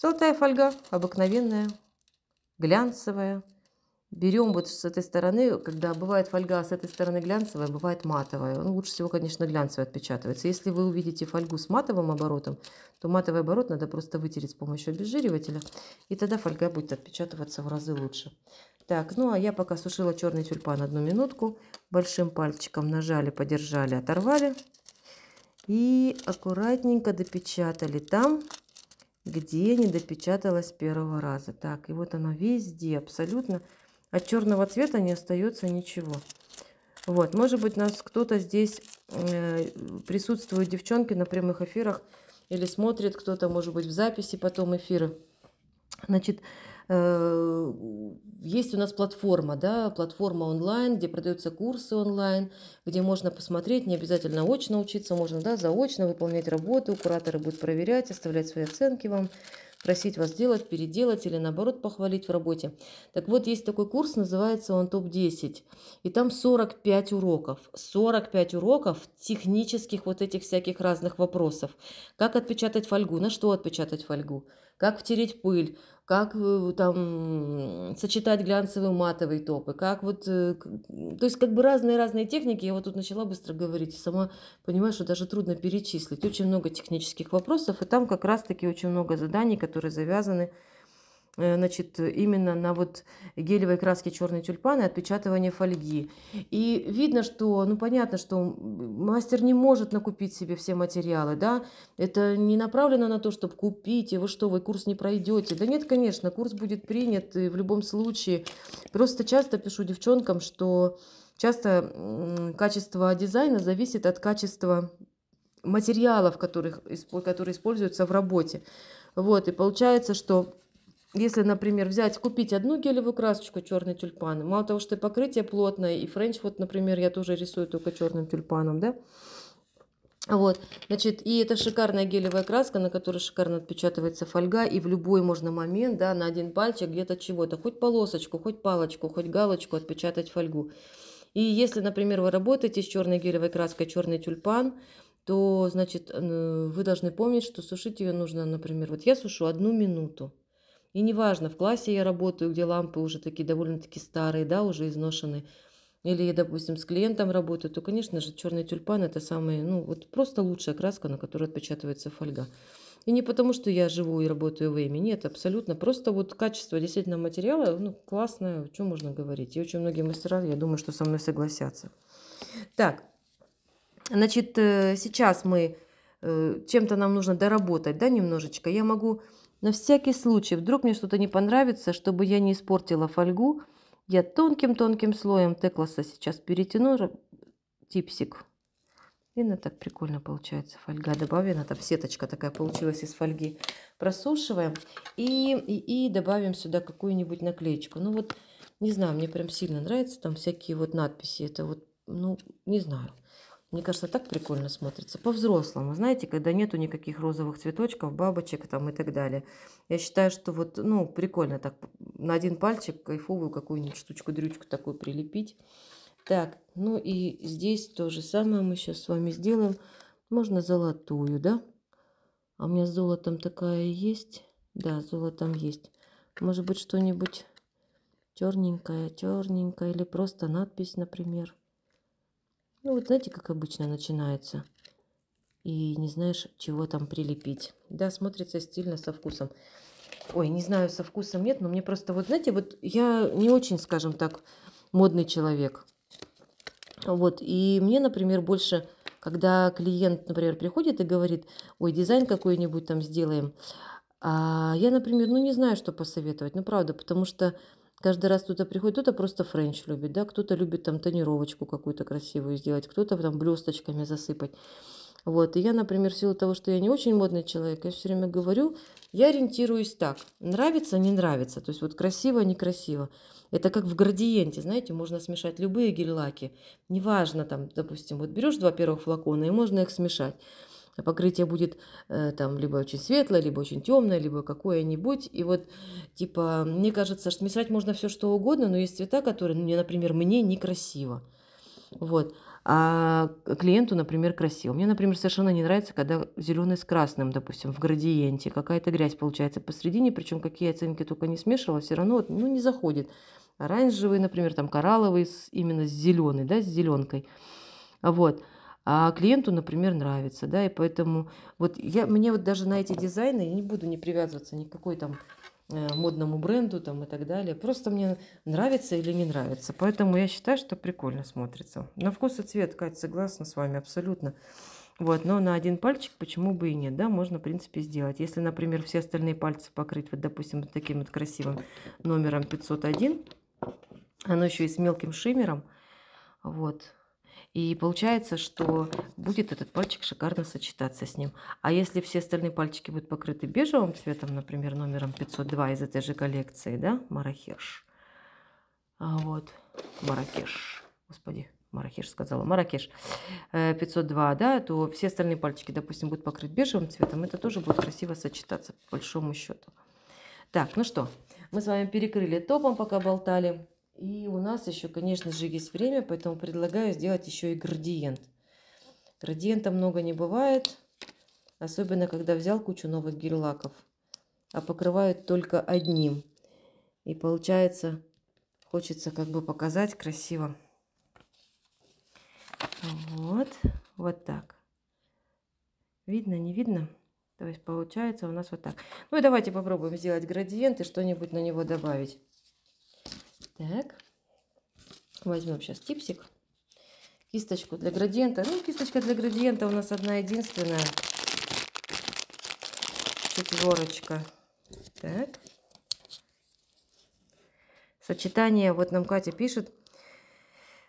A: Золотая фольга обыкновенная, глянцевая, Берем вот с этой стороны, когда бывает фольга с этой стороны глянцевая, бывает матовая. Ну, лучше всего, конечно, глянцевая отпечатывается. Если вы увидите фольгу с матовым оборотом, то матовый оборот надо просто вытереть с помощью обезжиривателя, и тогда фольга будет отпечатываться в разы лучше. Так, ну а я пока сушила черный тюльпан одну минутку. Большим пальчиком нажали, подержали, оторвали. И аккуратненько допечатали там, где не допечаталось первого раза. Так, и вот оно везде абсолютно от черного цвета не остается ничего. Вот, может быть, нас кто-то здесь э, присутствуют девчонки на прямых эфирах или смотрит кто-то, может быть, в записи потом эфира. Значит, э, есть у нас платформа, да, платформа онлайн, где продаются курсы онлайн, где можно посмотреть, не обязательно очно учиться, можно, да, заочно выполнять работу, кураторы будут проверять, оставлять свои оценки вам просить вас сделать, переделать или наоборот похвалить в работе. Так вот, есть такой курс, называется он ТОП-10, и там 45 уроков. 45 уроков технических вот этих всяких разных вопросов. Как отпечатать фольгу, на что отпечатать фольгу, как втереть пыль, как э, там сочетать глянцевый матовый топы, как вот, э, то есть как бы разные-разные техники, я вот тут начала быстро говорить, сама понимаю, что даже трудно перечислить, очень много технических вопросов, и там как раз-таки очень много заданий, которые завязаны Э, значит, именно на вот гелевой краске черный тюльпан и отпечатывание фольги. И видно, что, ну, понятно, что мастер не может накупить себе все материалы, да, это не направлено на то, чтобы купить, и вы что, вы курс не пройдете. Да нет, конечно, курс будет принят и в любом случае. Просто часто пишу девчонкам, что часто качество дизайна зависит от качества материалов, которых, которые используются в работе. Вот, и получается, что если, например, взять, купить одну гелевую красочку черный тюльпан, мало того, что покрытие плотное, и френч, вот, например, я тоже рисую только черным тюльпаном, да, вот, значит, и это шикарная гелевая краска, на которой шикарно отпечатывается фольга, и в любой можно момент, да, на один пальчик где-то чего-то, хоть полосочку, хоть палочку, хоть галочку отпечатать фольгу. И если, например, вы работаете с черной гелевой краской, черный тюльпан, то, значит, э, вы должны помнить, что сушить ее нужно, например, вот я сушу одну минуту. И неважно, в классе я работаю, где лампы уже такие довольно-таки старые, да, уже изношенные, или я, допустим, с клиентом работаю, то, конечно же, черный тюльпан – это самая, ну, вот просто лучшая краска, на которой отпечатывается фольга. И не потому, что я живу и работаю в Эми, нет, абсолютно. Просто вот качество действительно материала, ну, классное, что можно говорить. И очень многие мастера, я думаю, что со мной согласятся. Так, значит, э, сейчас мы, э, чем-то нам нужно доработать, да, немножечко. Я могу на всякий случай, вдруг мне что-то не понравится, чтобы я не испортила фольгу, я тонким-тонким слоем текласа сейчас перетяну типсик. И она так прикольно получается фольга добавлена. Там сеточка такая получилась из фольги. Просушиваем и, и, и добавим сюда какую-нибудь наклеечку. Ну вот, не знаю, мне прям сильно нравится. Там всякие вот надписи. Это вот, ну, не знаю. Мне кажется, так прикольно смотрится. По-взрослому, знаете, когда нету никаких розовых цветочков, бабочек там и так далее. Я считаю, что вот, ну, прикольно так на один пальчик кайфовую какую-нибудь штучку-дрючку такую прилепить. Так, ну и здесь то же самое мы сейчас с вами сделаем. Можно золотую, да? А у меня с золотом такая есть. Да, с золотом есть. Может быть, что-нибудь черненькое, черненькое или просто надпись, например. Ну вот знаете, как обычно начинается. И не знаешь, чего там прилепить. Да, смотрится стильно со вкусом. Ой, не знаю, со вкусом нет, но мне просто вот, знаете, вот я не очень, скажем так, модный человек. Вот, и мне, например, больше, когда клиент, например, приходит и говорит, ой, дизайн какой-нибудь там сделаем, а я, например, ну не знаю, что посоветовать, ну правда, потому что Каждый раз кто-то приходит, кто-то просто френч любит, да, кто-то любит там тонировочку какую-то красивую сделать, кто-то там блесточками засыпать. Вот, и я, например, в силу того, что я не очень модный человек, я все время говорю, я ориентируюсь так, нравится, не нравится, то есть вот красиво, некрасиво. Это как в градиенте, знаете, можно смешать любые гель-лаки, неважно там, допустим, вот берешь два первых флакона и можно их смешать. А покрытие будет э, там либо очень светлое, либо очень темное, либо какое-нибудь. И вот, типа, мне кажется, что смешать можно все что угодно, но есть цвета, которые, ну, мне, например, мне некрасиво. Вот. А клиенту, например, красиво. Мне, например, совершенно не нравится, когда зеленый с красным, допустим, в градиенте. Какая-то грязь получается посредине, причем какие оценки только не смешивала, все равно вот ну, не заходит. Оранжевый, например, там коралловый, с, именно с зеленый, да, с зеленкой. Вот а клиенту, например, нравится, да, и поэтому вот я, мне вот даже на эти дизайны я не буду не привязываться ни к какой там э, модному бренду там и так далее. Просто мне нравится или не нравится. Поэтому я считаю, что прикольно смотрится. На вкус и цвет, Катя, согласна с вами абсолютно. Вот, но на один пальчик почему бы и нет, да, можно, в принципе, сделать. Если, например, все остальные пальцы покрыть, вот, допустим, вот таким вот красивым номером 501, оно еще и с мелким шиммером, вот, и получается, что будет этот пальчик шикарно сочетаться с ним. А если все остальные пальчики будут покрыты бежевым цветом, например, номером 502 из этой же коллекции, да, Марахеш. А вот, Маракеш, господи, Маракеш сказала, Маракеш, 502, э, да, то все остальные пальчики, допустим, будут покрыты бежевым цветом, это тоже будет красиво сочетаться, по большому счету. Так, ну что, мы с вами перекрыли топом, пока болтали. И у нас еще, конечно же, есть время, поэтому предлагаю сделать еще и градиент. Градиента много не бывает, особенно когда взял кучу новых гель-лаков, а покрывают только одним. И получается, хочется как бы показать красиво. Вот, вот так. Видно, не видно? То есть получается у нас вот так. Ну и давайте попробуем сделать градиент и что-нибудь на него добавить. Так. Возьмем сейчас типсик. Кисточку для градиента. Ну, кисточка для градиента у нас одна единственная. Четверочка. Так. Сочетание, вот нам Катя пишет,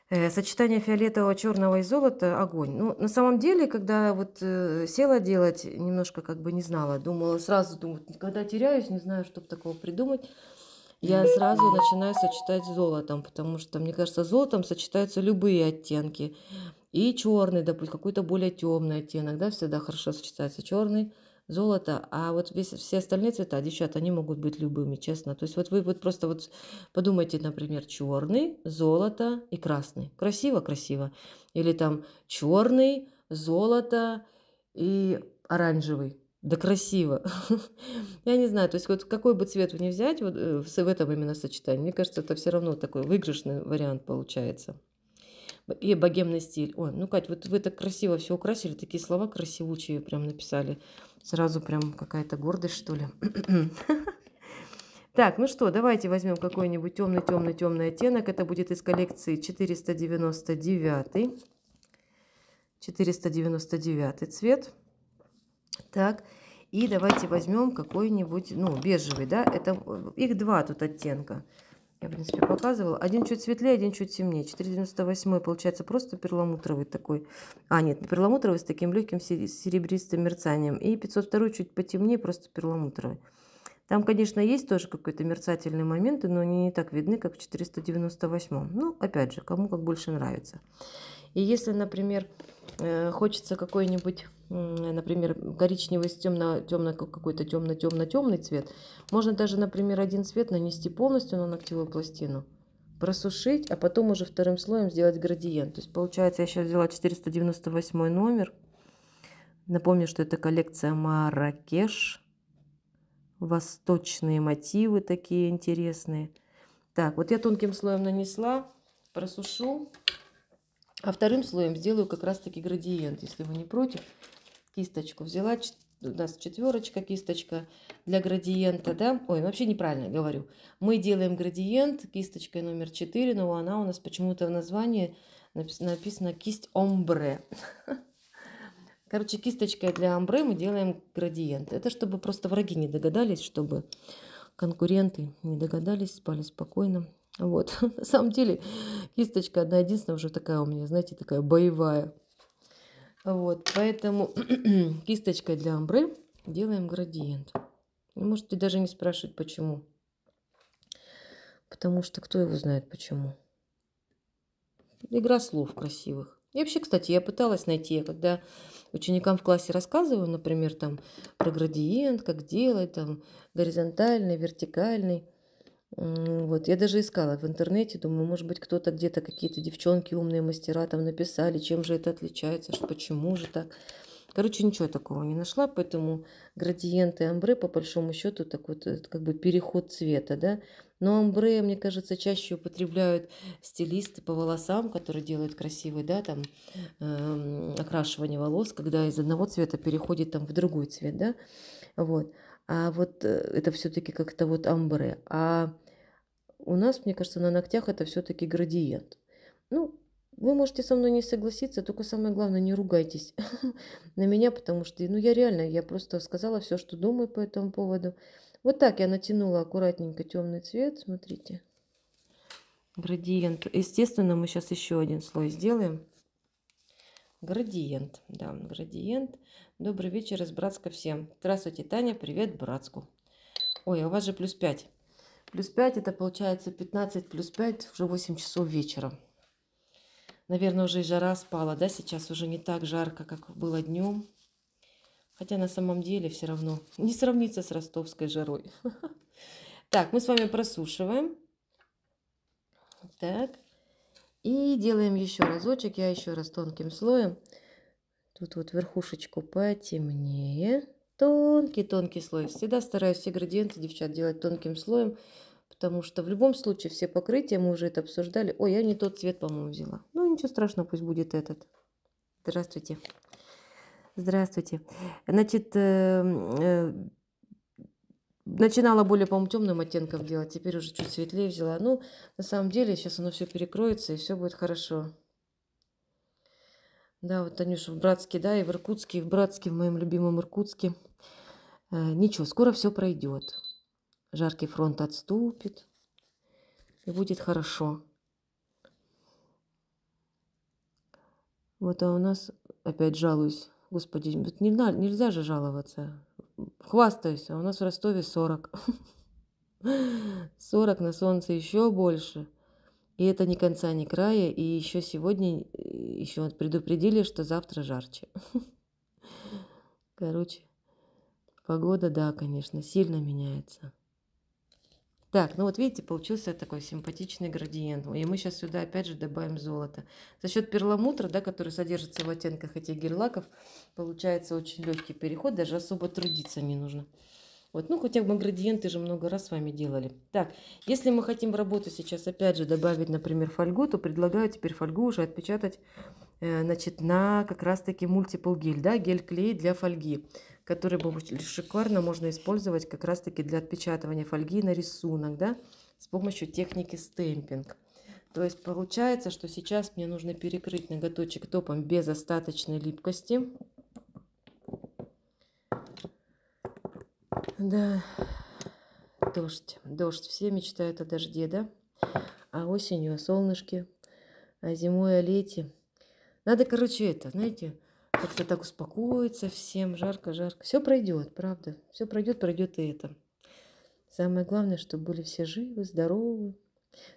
A: э, сочетание фиолетового, черного и золота – огонь. Ну, на самом деле, когда вот э, села делать, немножко как бы не знала, думала, сразу думаю, когда теряюсь, не знаю, чтобы такого придумать я сразу начинаю сочетать с золотом, потому что, мне кажется, с золотом сочетаются любые оттенки. И черный, допустим, какой-то более темный оттенок, да, всегда хорошо сочетается черный, золото, а вот весь, все остальные цвета, девчата, они могут быть любыми, честно. То есть вот вы вот просто вот подумайте, например, черный, золото и красный. Красиво, красиво. Или там черный, золото и оранжевый да красиво. Я не знаю, то есть вот какой бы цвет не взять вот, э, в этом именно сочетании, мне кажется, это все равно такой выигрышный вариант получается. И богемный стиль. Ой, ну, Кать, вот вы так красиво все украсили, такие слова красивучие прям написали. Сразу прям какая-то гордость, что ли. Так, ну что, давайте возьмем какой-нибудь темный-темный-темный оттенок. Это будет из коллекции 499. 499 цвет. Так, и давайте возьмем какой-нибудь, ну, бежевый, да, это, э, их два тут оттенка. Я, в принципе, показывала. Один чуть светлее, один чуть темнее. 4,98 получается просто перламутровый такой. А, нет, перламутровый с таким легким серебристым мерцанием. И 502 чуть потемнее, просто перламутровый. Там, конечно, есть тоже какой то мерцательный моменты, но они не так видны, как в 498. Ну, опять же, кому как больше нравится. И если, например, э, хочется какой-нибудь например, коричневый с темно, темно какой-то темно-темно-темный цвет. Можно даже, например, один цвет нанести полностью на ногтевую пластину, просушить, а потом уже вторым слоем сделать градиент. То есть получается, я сейчас взяла 498 номер. Напомню, что это коллекция Маракеш. Восточные мотивы такие интересные. Так, вот я тонким слоем нанесла, просушу. А вторым слоем сделаю как раз-таки градиент, если вы не против кисточку взяла, у нас четверочка, кисточка для градиента, да, ой, ну, вообще неправильно говорю. Мы делаем градиент кисточкой номер 4, но она у нас почему-то в названии написано, написано кисть омбре. Короче, кисточкой для омбре мы делаем градиент. Это чтобы просто враги не догадались, чтобы конкуренты не догадались, спали спокойно. Вот, на самом деле, кисточка одна единственная уже такая у меня, знаете, такая боевая. Вот, поэтому кисточкой для амбре делаем градиент. И можете даже не спрашивать, почему. Потому что кто его знает, почему. Игра слов красивых. И вообще, кстати, я пыталась найти, когда ученикам в классе рассказываю, например, там про градиент, как делать, там горизонтальный, вертикальный. Вот, я даже искала в интернете, думаю, может быть, кто-то где-то какие-то девчонки умные мастера там написали, чем же это отличается, почему же так. Короче, ничего такого не нашла, поэтому градиенты амбре, по большому счету, такой вот, э, как бы переход цвета, да. Но амбре, мне кажется, чаще употребляют стилисты по волосам, которые делают красивые, да, там, э, окрашивание волос, когда из одного цвета переходит там в другой цвет, да, вот а вот э, это все-таки как-то вот амбре. А у нас, мне кажется, на ногтях это все-таки градиент. Ну, вы можете со мной не согласиться, только самое главное, не ругайтесь на меня, потому что, ну, я реально, я просто сказала все, что думаю по этому поводу. Вот так я натянула аккуратненько темный цвет, смотрите. Градиент. Естественно, мы сейчас еще один слой сделаем. Градиент, да, градиент. Добрый вечер из Братска всем. Здравствуйте, Таня. Привет, Братску. Ой, а у вас же плюс 5. Плюс 5 это получается 15 плюс 5 уже 8 часов вечера. Наверное, уже и жара спала, да? Сейчас уже не так жарко, как было днем. Хотя на самом деле все равно не сравнится с ростовской жарой. Так, мы с вами просушиваем. Так. И делаем еще разочек. Я еще раз тонким слоем. Тут вот верхушечку потемнее. Тонкий-тонкий слой. Всегда стараюсь все градиенты, девчат, делать тонким слоем, потому что в любом случае все покрытия, мы уже это обсуждали. Ой, я не тот цвет, по-моему, взяла. Ну, ничего страшного, пусть будет этот. Здравствуйте. Здравствуйте. Значит, э, э, начинала более, по-моему, темным оттенком делать, теперь уже чуть светлее взяла. Ну, на самом деле, сейчас оно все перекроется, и все будет хорошо. Да, вот, Танюша, в Братске, да, и в Иркутске, и в Братске, в моем любимом Иркутске. Э, ничего, скоро все пройдет. Жаркий фронт отступит, и будет хорошо. Вот, а у нас, опять жалуюсь, господи, вот не, нельзя же жаловаться. Хвастаюсь, а у нас в Ростове 40. 40 на солнце еще больше. И это ни конца, ни края. И еще сегодня, э, еще вот предупредили, что завтра жарче. Короче, погода, да, конечно, сильно меняется. Так, ну вот видите, получился такой симпатичный градиент. И мы сейчас сюда опять же добавим золото. За счет перламутра, да, который содержится в оттенках этих гель-лаков, получается очень легкий переход, даже особо трудиться не нужно. Вот, ну, хотя бы градиенты же много раз с вами делали. Так, если мы хотим в работу сейчас, опять же, добавить, например, фольгу, то предлагаю теперь фольгу уже отпечатать, э, значит, на как раз-таки мультипл гель, да, гель-клей для фольги, который бы шикарно можно использовать как раз-таки для отпечатывания фольги на рисунок, да, с помощью техники стемпинг. То есть получается, что сейчас мне нужно перекрыть ноготочек топом без остаточной липкости. Да, дождь. Дождь. Все мечтают о дожде, да? А осенью о солнышке, а зимой о лете. Надо, короче, это, знаете, как-то так успокоиться всем. Жарко, жарко. Все пройдет, правда. Все пройдет, пройдет и это. Самое главное, чтобы были все живы, здоровы,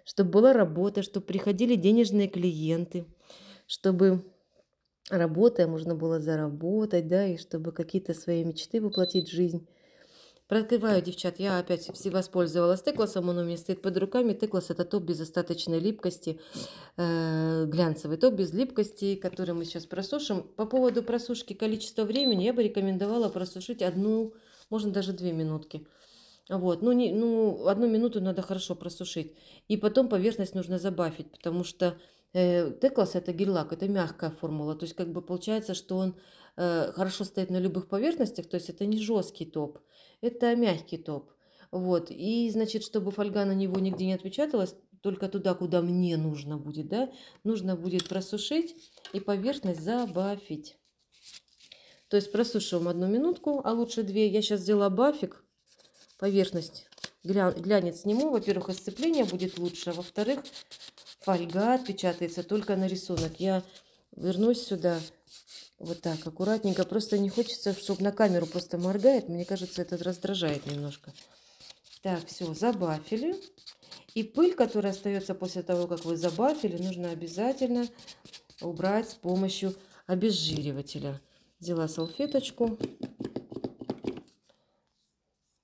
A: чтобы была работа, чтобы приходили денежные клиенты, чтобы работая можно было заработать, да, и чтобы какие-то свои мечты воплотить в жизнь. Прикрываю, девчат, я опять все воспользовалась текласом, он у меня стоит под руками. Теклас это топ без остаточной липкости, э, глянцевый топ без липкости, который мы сейчас просушим. По поводу просушки количества времени я бы рекомендовала просушить одну, можно даже две минутки. Вот, ну, не, ну, одну минуту надо хорошо просушить. И потом поверхность нужно забафить, потому что э, теклас это гель-лак, это мягкая формула. То есть, как бы получается, что он э, хорошо стоит на любых поверхностях, то есть это не жесткий топ это мягкий топ. Вот, и, значит, чтобы фольга на него нигде не отпечаталась, только туда, куда мне нужно будет, да, нужно будет просушить и поверхность забафить. То есть просушиваем одну минутку, а лучше две. Я сейчас сделала бафик, поверхность гля... глянец сниму. Во-первых, сцепление будет лучше, во-вторых, фольга отпечатается только на рисунок. Я вернусь сюда, вот так, аккуратненько. Просто не хочется, чтобы на камеру просто моргает. Мне кажется, это раздражает немножко. Так, все, забафили. И пыль, которая остается после того, как вы забафили, нужно обязательно убрать с помощью обезжиривателя. Взяла салфеточку.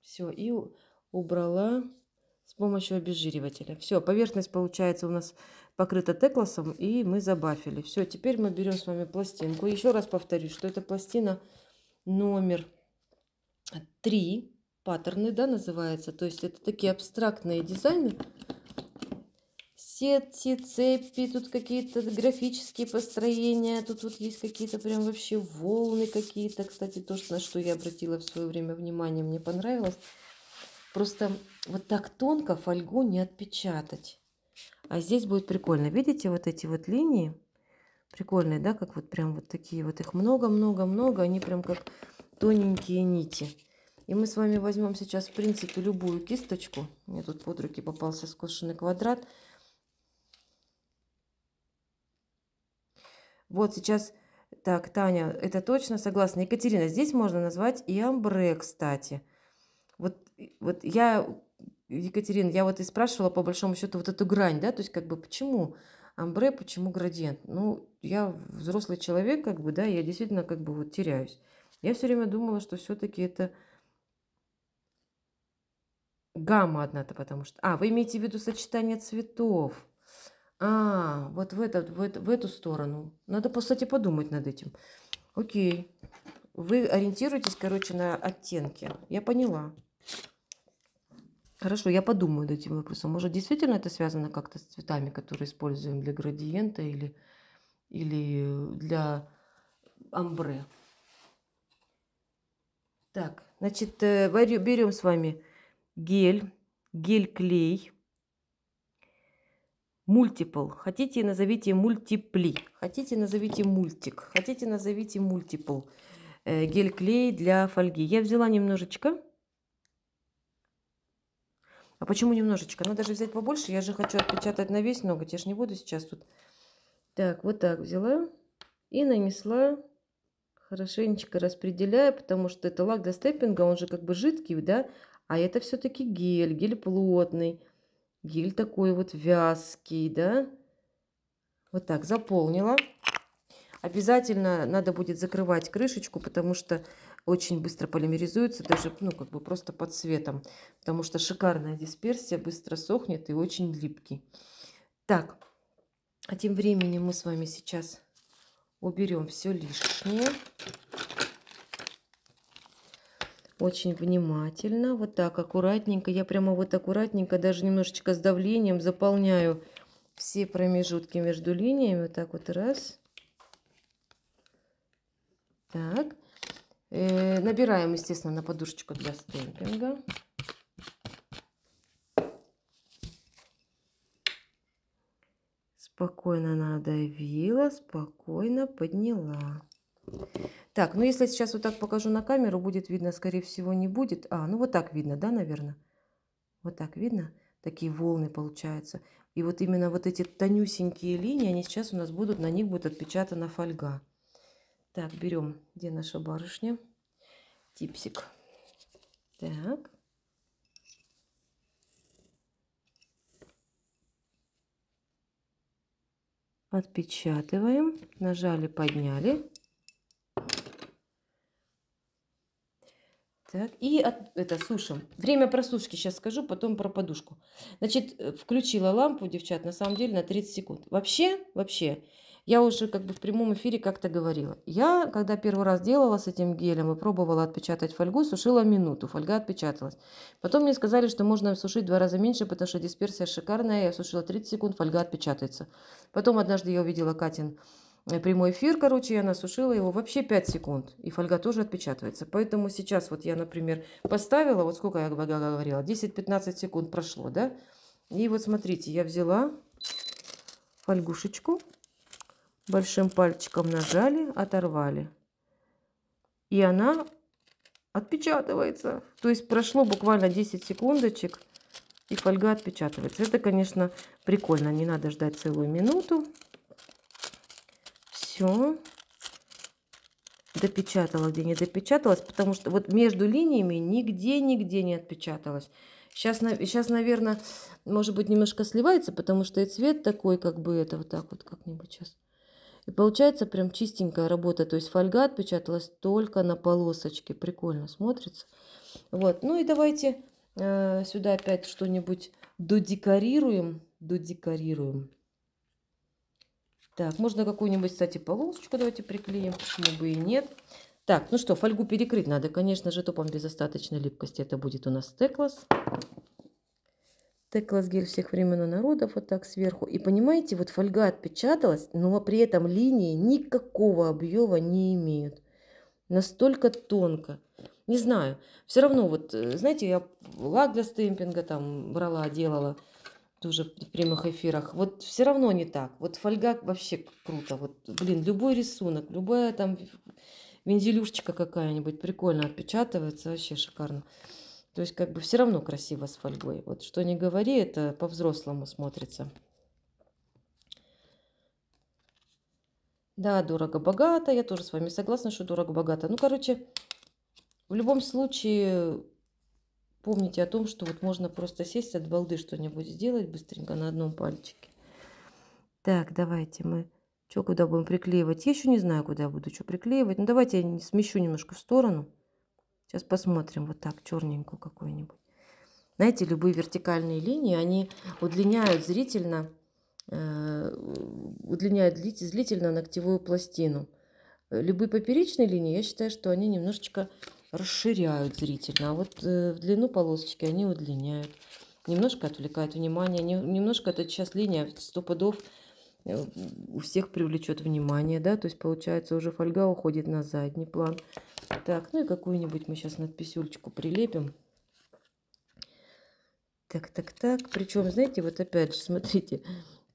A: Все, и убрала с помощью обезжиривателя. Все, поверхность получается у нас покрыта теклосом, и мы забафили. Все, теперь мы берем с вами пластинку. Еще раз повторюсь, что это пластина номер 3, паттерны, да, называется. То есть это такие абстрактные дизайны. Сети, цепи, тут какие-то графические построения, тут вот есть какие-то прям вообще волны какие-то. Кстати, то, на что я обратила в свое время внимание, мне понравилось. Просто вот так тонко фольгу не отпечатать. А здесь будет прикольно. Видите, вот эти вот линии прикольные, да, как вот прям вот такие вот. Их много-много-много, они прям как тоненькие нити. И мы с вами возьмем сейчас, в принципе, любую кисточку. Мне тут под руки попался скошенный квадрат. Вот сейчас, так, Таня, это точно согласна. Екатерина, здесь можно назвать и амбре, кстати. Вот, вот я Екатерина, я вот и спрашивала по большому счету вот эту грань, да, то есть как бы почему амбре, почему градиент? Ну, я взрослый человек, как бы, да, я действительно как бы вот теряюсь. Я все время думала, что все-таки это гамма одна-то, потому что... А, вы имеете в виду сочетание цветов. А, вот в, этот, в, это, в эту сторону. Надо, по сути, подумать над этим. Окей. Вы ориентируетесь, короче, на оттенки. Я поняла. Хорошо, я подумаю над этим вопросом. Может, действительно это связано как-то с цветами, которые используем для градиента или, или для амбре. Так, значит, э, берем с вами гель, гель-клей, мультипл. Хотите, назовите мультипли. Хотите, назовите мультик. Хотите, назовите мультипл. Э, гель-клей для фольги. Я взяла немножечко. А почему немножечко? Надо же взять побольше. Я же хочу отпечатать на весь ноготь. Я же не буду сейчас тут. Так, вот так взяла и нанесла. Хорошенечко распределяя, потому что это лак для степпинга, он же как бы жидкий, да? А это все-таки гель, гель плотный. Гель такой вот вязкий, да? Вот так, заполнила. Обязательно надо будет закрывать крышечку, потому что очень быстро полимеризуется, даже ну, как бы просто под цветом, потому что шикарная дисперсия быстро сохнет и очень липкий. Так, а тем временем мы с вами сейчас уберем все лишнее. Очень внимательно, вот так, аккуратненько. Я прямо вот аккуратненько, даже немножечко с давлением заполняю все промежутки между линиями. Вот так вот раз. Так. Э, набираем, естественно, на подушечку для стемпинга. Спокойно надавила, спокойно подняла. Так, ну если сейчас вот так покажу на камеру, будет видно, скорее всего, не будет. А, ну вот так видно, да, наверное? Вот так видно? Такие волны получаются. И вот именно вот эти тонюсенькие линии, они сейчас у нас будут, на них будет отпечатана фольга. Так, берем, где наша барышня? Типсик. Так. Отпечатываем. Нажали, подняли. Так, и от, это сушим. Время просушки сейчас скажу, потом про подушку. Значит, э, включила лампу, девчат, на самом деле на 30 секунд. Вообще, вообще, я уже как бы в прямом эфире как-то говорила. Я, когда первый раз делала с этим гелем и пробовала отпечатать фольгу, сушила минуту, фольга отпечаталась. Потом мне сказали, что можно сушить в два раза меньше, потому что дисперсия шикарная, я сушила 30 секунд, фольга отпечатается. Потом однажды я увидела Катин э, прямой эфир, короче, я насушила его вообще 5 секунд, и фольга тоже отпечатывается. Поэтому сейчас вот я, например, поставила, вот сколько я говорила, 10-15 секунд прошло, да? И вот смотрите, я взяла фольгушечку, большим пальчиком нажали, оторвали. И она отпечатывается. То есть прошло буквально 10 секундочек, и фольга отпечатывается. Это, конечно, прикольно. Не надо ждать целую минуту. Все. Допечатала, где не допечаталась, потому что вот между линиями нигде-нигде не отпечаталась. Сейчас, сейчас, наверное, может быть, немножко сливается, потому что и цвет такой, как бы это вот так вот как-нибудь сейчас. И получается прям чистенькая работа. То есть фольга отпечаталась только на полосочке. Прикольно смотрится. Вот. Ну и давайте э, сюда опять что-нибудь додекорируем. Додекорируем. Так, можно какую-нибудь, кстати, полосочку давайте приклеим. Почему бы и нет. Так, ну что, фольгу перекрыть надо. Конечно же, топом без остаточной липкости. Это будет у нас стеклос. Текласгель всех времен и народов вот так сверху. И понимаете, вот фольга отпечаталась, но при этом линии никакого объема не имеют. Настолько тонко. Не знаю, все равно вот, э, знаете, я лак для стемпинга там брала, делала тоже в прямых эфирах. Вот все равно не так. Вот фольга вообще круто. Вот, блин, любой рисунок, любая там вензелюшечка какая-нибудь прикольно отпечатывается, вообще шикарно. То есть как бы все равно красиво с фольгой. Вот что не говори, это по-взрослому смотрится. Да, дорого-богато. Я тоже с вами согласна, что дорого-богато. Ну, короче, в любом случае помните о том, что вот можно просто сесть от балды что-нибудь сделать быстренько на одном пальчике. Так, давайте мы... Что, куда будем приклеивать? Я еще не знаю, куда я буду что приклеивать. Ну, давайте я смещу немножко в сторону. Сейчас посмотрим вот так, черненькую какую-нибудь. Знаете, любые вертикальные линии, они удлиняют зрительно, э, удлиняют зрительно ногтевую пластину. Любые поперечные линии, я считаю, что они немножечко расширяют зрительно, а вот э, в длину полосочки они удлиняют. Немножко отвлекают внимание, немножко это сейчас линия сто пудов Э, у всех привлечет внимание, да, то есть получается уже фольга уходит на задний план. Так, ну и какую-нибудь мы сейчас надписюлечку прилепим. Так, так, так, причем, знаете, вот опять же, смотрите,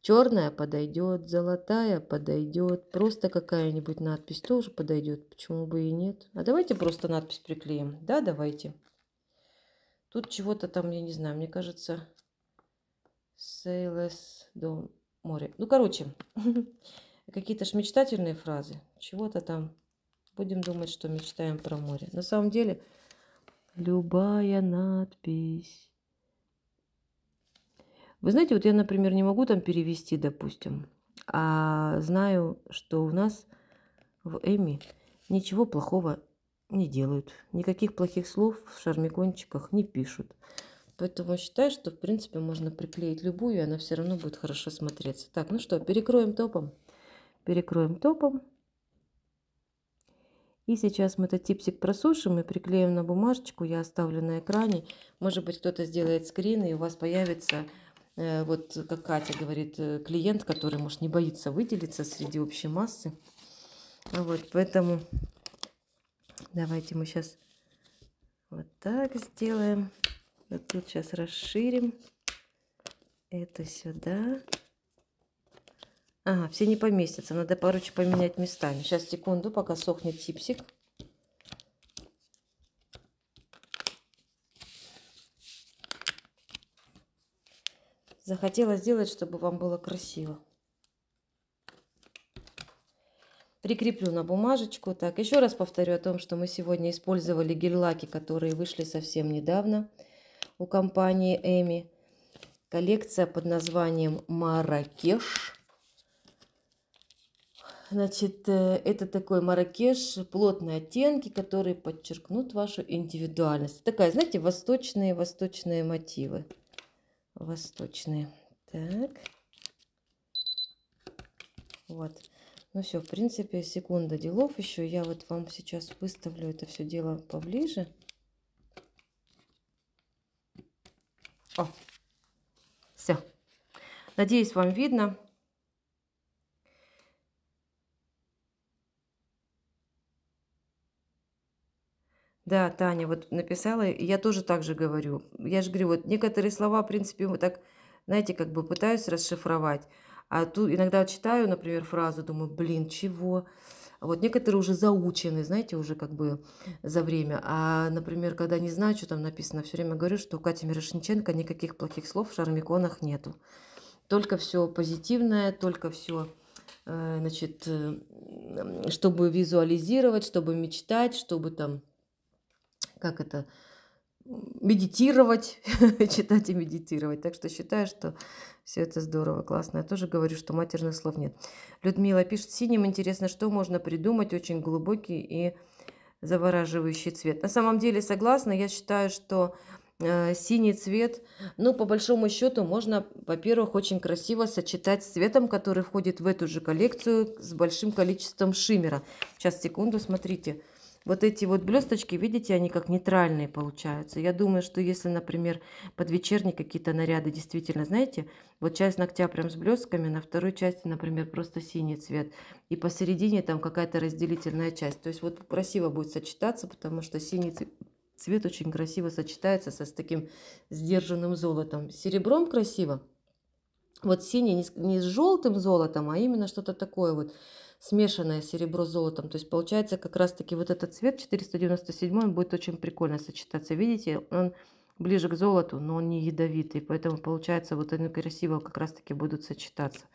A: черная подойдет, золотая подойдет, просто какая-нибудь надпись тоже подойдет, почему бы и нет. А давайте просто надпись приклеим, да, давайте. Тут чего-то там, я не знаю, мне кажется, Сейлес Дом море. Ну, короче, какие-то ж мечтательные фразы. Чего-то там. Будем думать, что мечтаем про море. На самом деле, любая надпись. Вы знаете, вот я, например, не могу там перевести, допустим, а знаю, что у нас в Эми ничего плохого не делают. Никаких плохих слов в шармикончиках не пишут. Поэтому считаю, что в принципе можно приклеить любую, и она все равно будет хорошо смотреться. Так, ну что, перекроем топом. Перекроем топом. И сейчас мы этот типсик просушим и приклеим на бумажечку. Я оставлю на экране. Может быть, кто-то сделает скрин, и у вас появится, э, вот как Катя говорит, э, клиент, который, может, не боится выделиться среди общей массы. Ну вот, поэтому давайте мы сейчас вот так сделаем. Вот тут сейчас расширим. Это сюда. Ага, все не поместятся. Надо, короче, поменять местами. Сейчас, секунду, пока сохнет типсик. Захотела сделать, чтобы вам было красиво. Прикреплю на бумажечку. Так, еще раз повторю о том, что мы сегодня использовали гель-лаки, которые вышли совсем недавно у компании Эми. Коллекция под названием «Маракеш». Значит, э, это такой маракеш, плотные оттенки, которые подчеркнут вашу индивидуальность. Такая, знаете, восточные, восточные мотивы. Восточные. Так. Вот. Ну все, в принципе, секунда делов еще. Я вот вам сейчас выставлю это все дело поближе. О, все. Надеюсь, вам видно. Да, Таня вот написала, я тоже так же говорю. Я же говорю, вот некоторые слова, в принципе, мы так, знаете, как бы пытаюсь расшифровать. А тут иногда читаю, например, фразу, думаю, блин, чего? Чего? Вот некоторые уже заучены, знаете, уже как бы за время. А, например, когда не знаю, что там написано, все время говорю, что у Кати Мирошниченко никаких плохих слов в шармиконах нету. Только все позитивное, только все э, значит, э, чтобы визуализировать, чтобы мечтать, чтобы там, как это, медитировать, читать и медитировать. Так что считаю, что все это здорово, классно. Я тоже говорю, что матерных слов нет. Людмила пишет, синим интересно, что можно придумать, очень глубокий и завораживающий цвет. На самом деле согласна, я считаю, что э, синий цвет, ну, по большому счету, можно, во-первых, очень красиво сочетать с цветом, который входит в эту же коллекцию с большим количеством шиммера. Сейчас, секунду, смотрите вот эти вот блесточки, видите, они как нейтральные получаются. Я думаю, что если, например, под вечерние какие-то наряды, действительно, знаете, вот часть ногтя прям с блестками, на второй части, например, просто синий цвет, и посередине там какая-то разделительная часть. То есть вот красиво будет сочетаться, потому что синий цвет очень красиво сочетается со, с таким сдержанным золотом. серебром красиво, вот синий не с, не с желтым золотом, а именно что-то такое вот смешанное серебро с золотом. То есть получается как раз-таки вот этот цвет 497 будет очень прикольно сочетаться. Видите, он ближе к золоту, но он не ядовитый, поэтому получается вот они красиво как раз-таки будут сочетаться.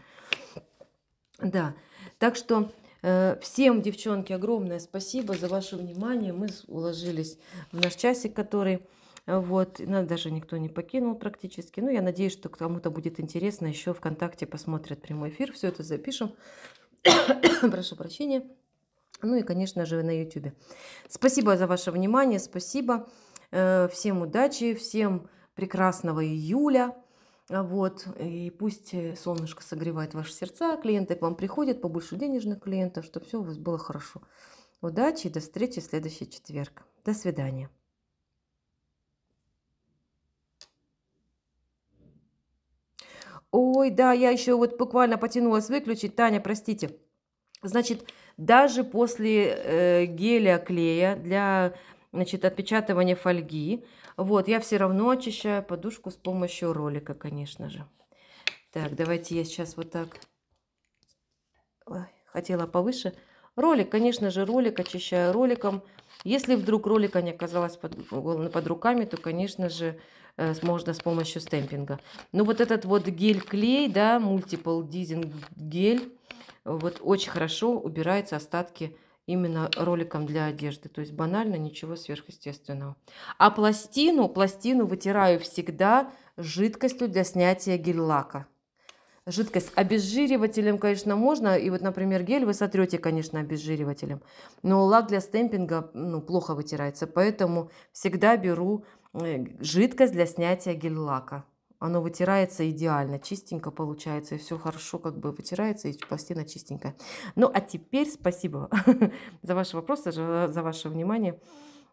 A: Да, так что э, всем, девчонки, огромное спасибо за ваше внимание. Мы уложились в наш часик, который... Вот, нас даже никто не покинул практически. Ну, я надеюсь, что кому-то будет интересно, еще ВКонтакте посмотрят прямой эфир, все это запишем. Прошу прощения. Ну и, конечно же, на YouTube. Спасибо за ваше внимание, спасибо. Э, всем удачи, всем прекрасного июля. А вот, и пусть э, солнышко согревает ваши сердца, клиенты к вам приходят, побольше денежных клиентов, чтобы все у вас было хорошо. Удачи и до встречи в следующий четверг. До свидания. Ой, да, я еще вот буквально потянулась выключить. Таня, простите. Значит, даже после э, геля клея для значит, отпечатывания фольги, вот, я все равно очищаю подушку с помощью ролика, конечно же. Так, давайте я сейчас вот так Ой, хотела повыше. Ролик, конечно же, ролик, очищаю роликом. Если вдруг ролика не оказалось под, под руками, то, конечно же, Э, можно с помощью стемпинга. Ну, вот этот вот гель-клей, да, Multiple Dizing гель, вот очень хорошо убираются остатки именно роликом для одежды. То есть банально, ничего сверхъестественного. А пластину, пластину вытираю всегда жидкостью для снятия гель-лака. Жидкость обезжиривателем, конечно, можно. И вот, например, гель вы сотрете, конечно, обезжиривателем. Но лак для стемпинга ну, плохо вытирается. Поэтому всегда беру Э, жидкость для снятия гель-лака. Оно вытирается идеально, чистенько получается, и все хорошо как бы вытирается, и пластина чистенькая. Ну а теперь спасибо за ваши вопросы, за ваше внимание.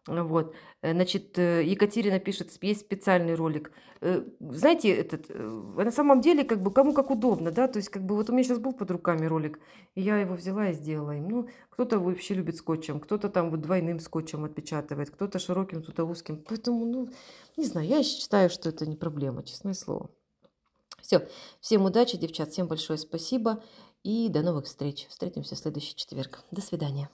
A: Вот. Э, значит, э, Екатерина пишет, есть специальный ролик. Э, знаете, этот, на самом деле, как бы, кому как удобно, да, то есть, как бы, вот у меня сейчас был под руками ролик, и я его взяла и сделала им. Ну, кто-то вообще любит скотчем, кто-то там вот двойным скотчем отпечатывает, кто-то широким, кто-то узким. Поэтому, ну, не знаю, я считаю, что это не проблема, честное слово. Все, всем удачи, девчат, всем большое спасибо и до новых встреч. Встретимся в следующий четверг. До свидания.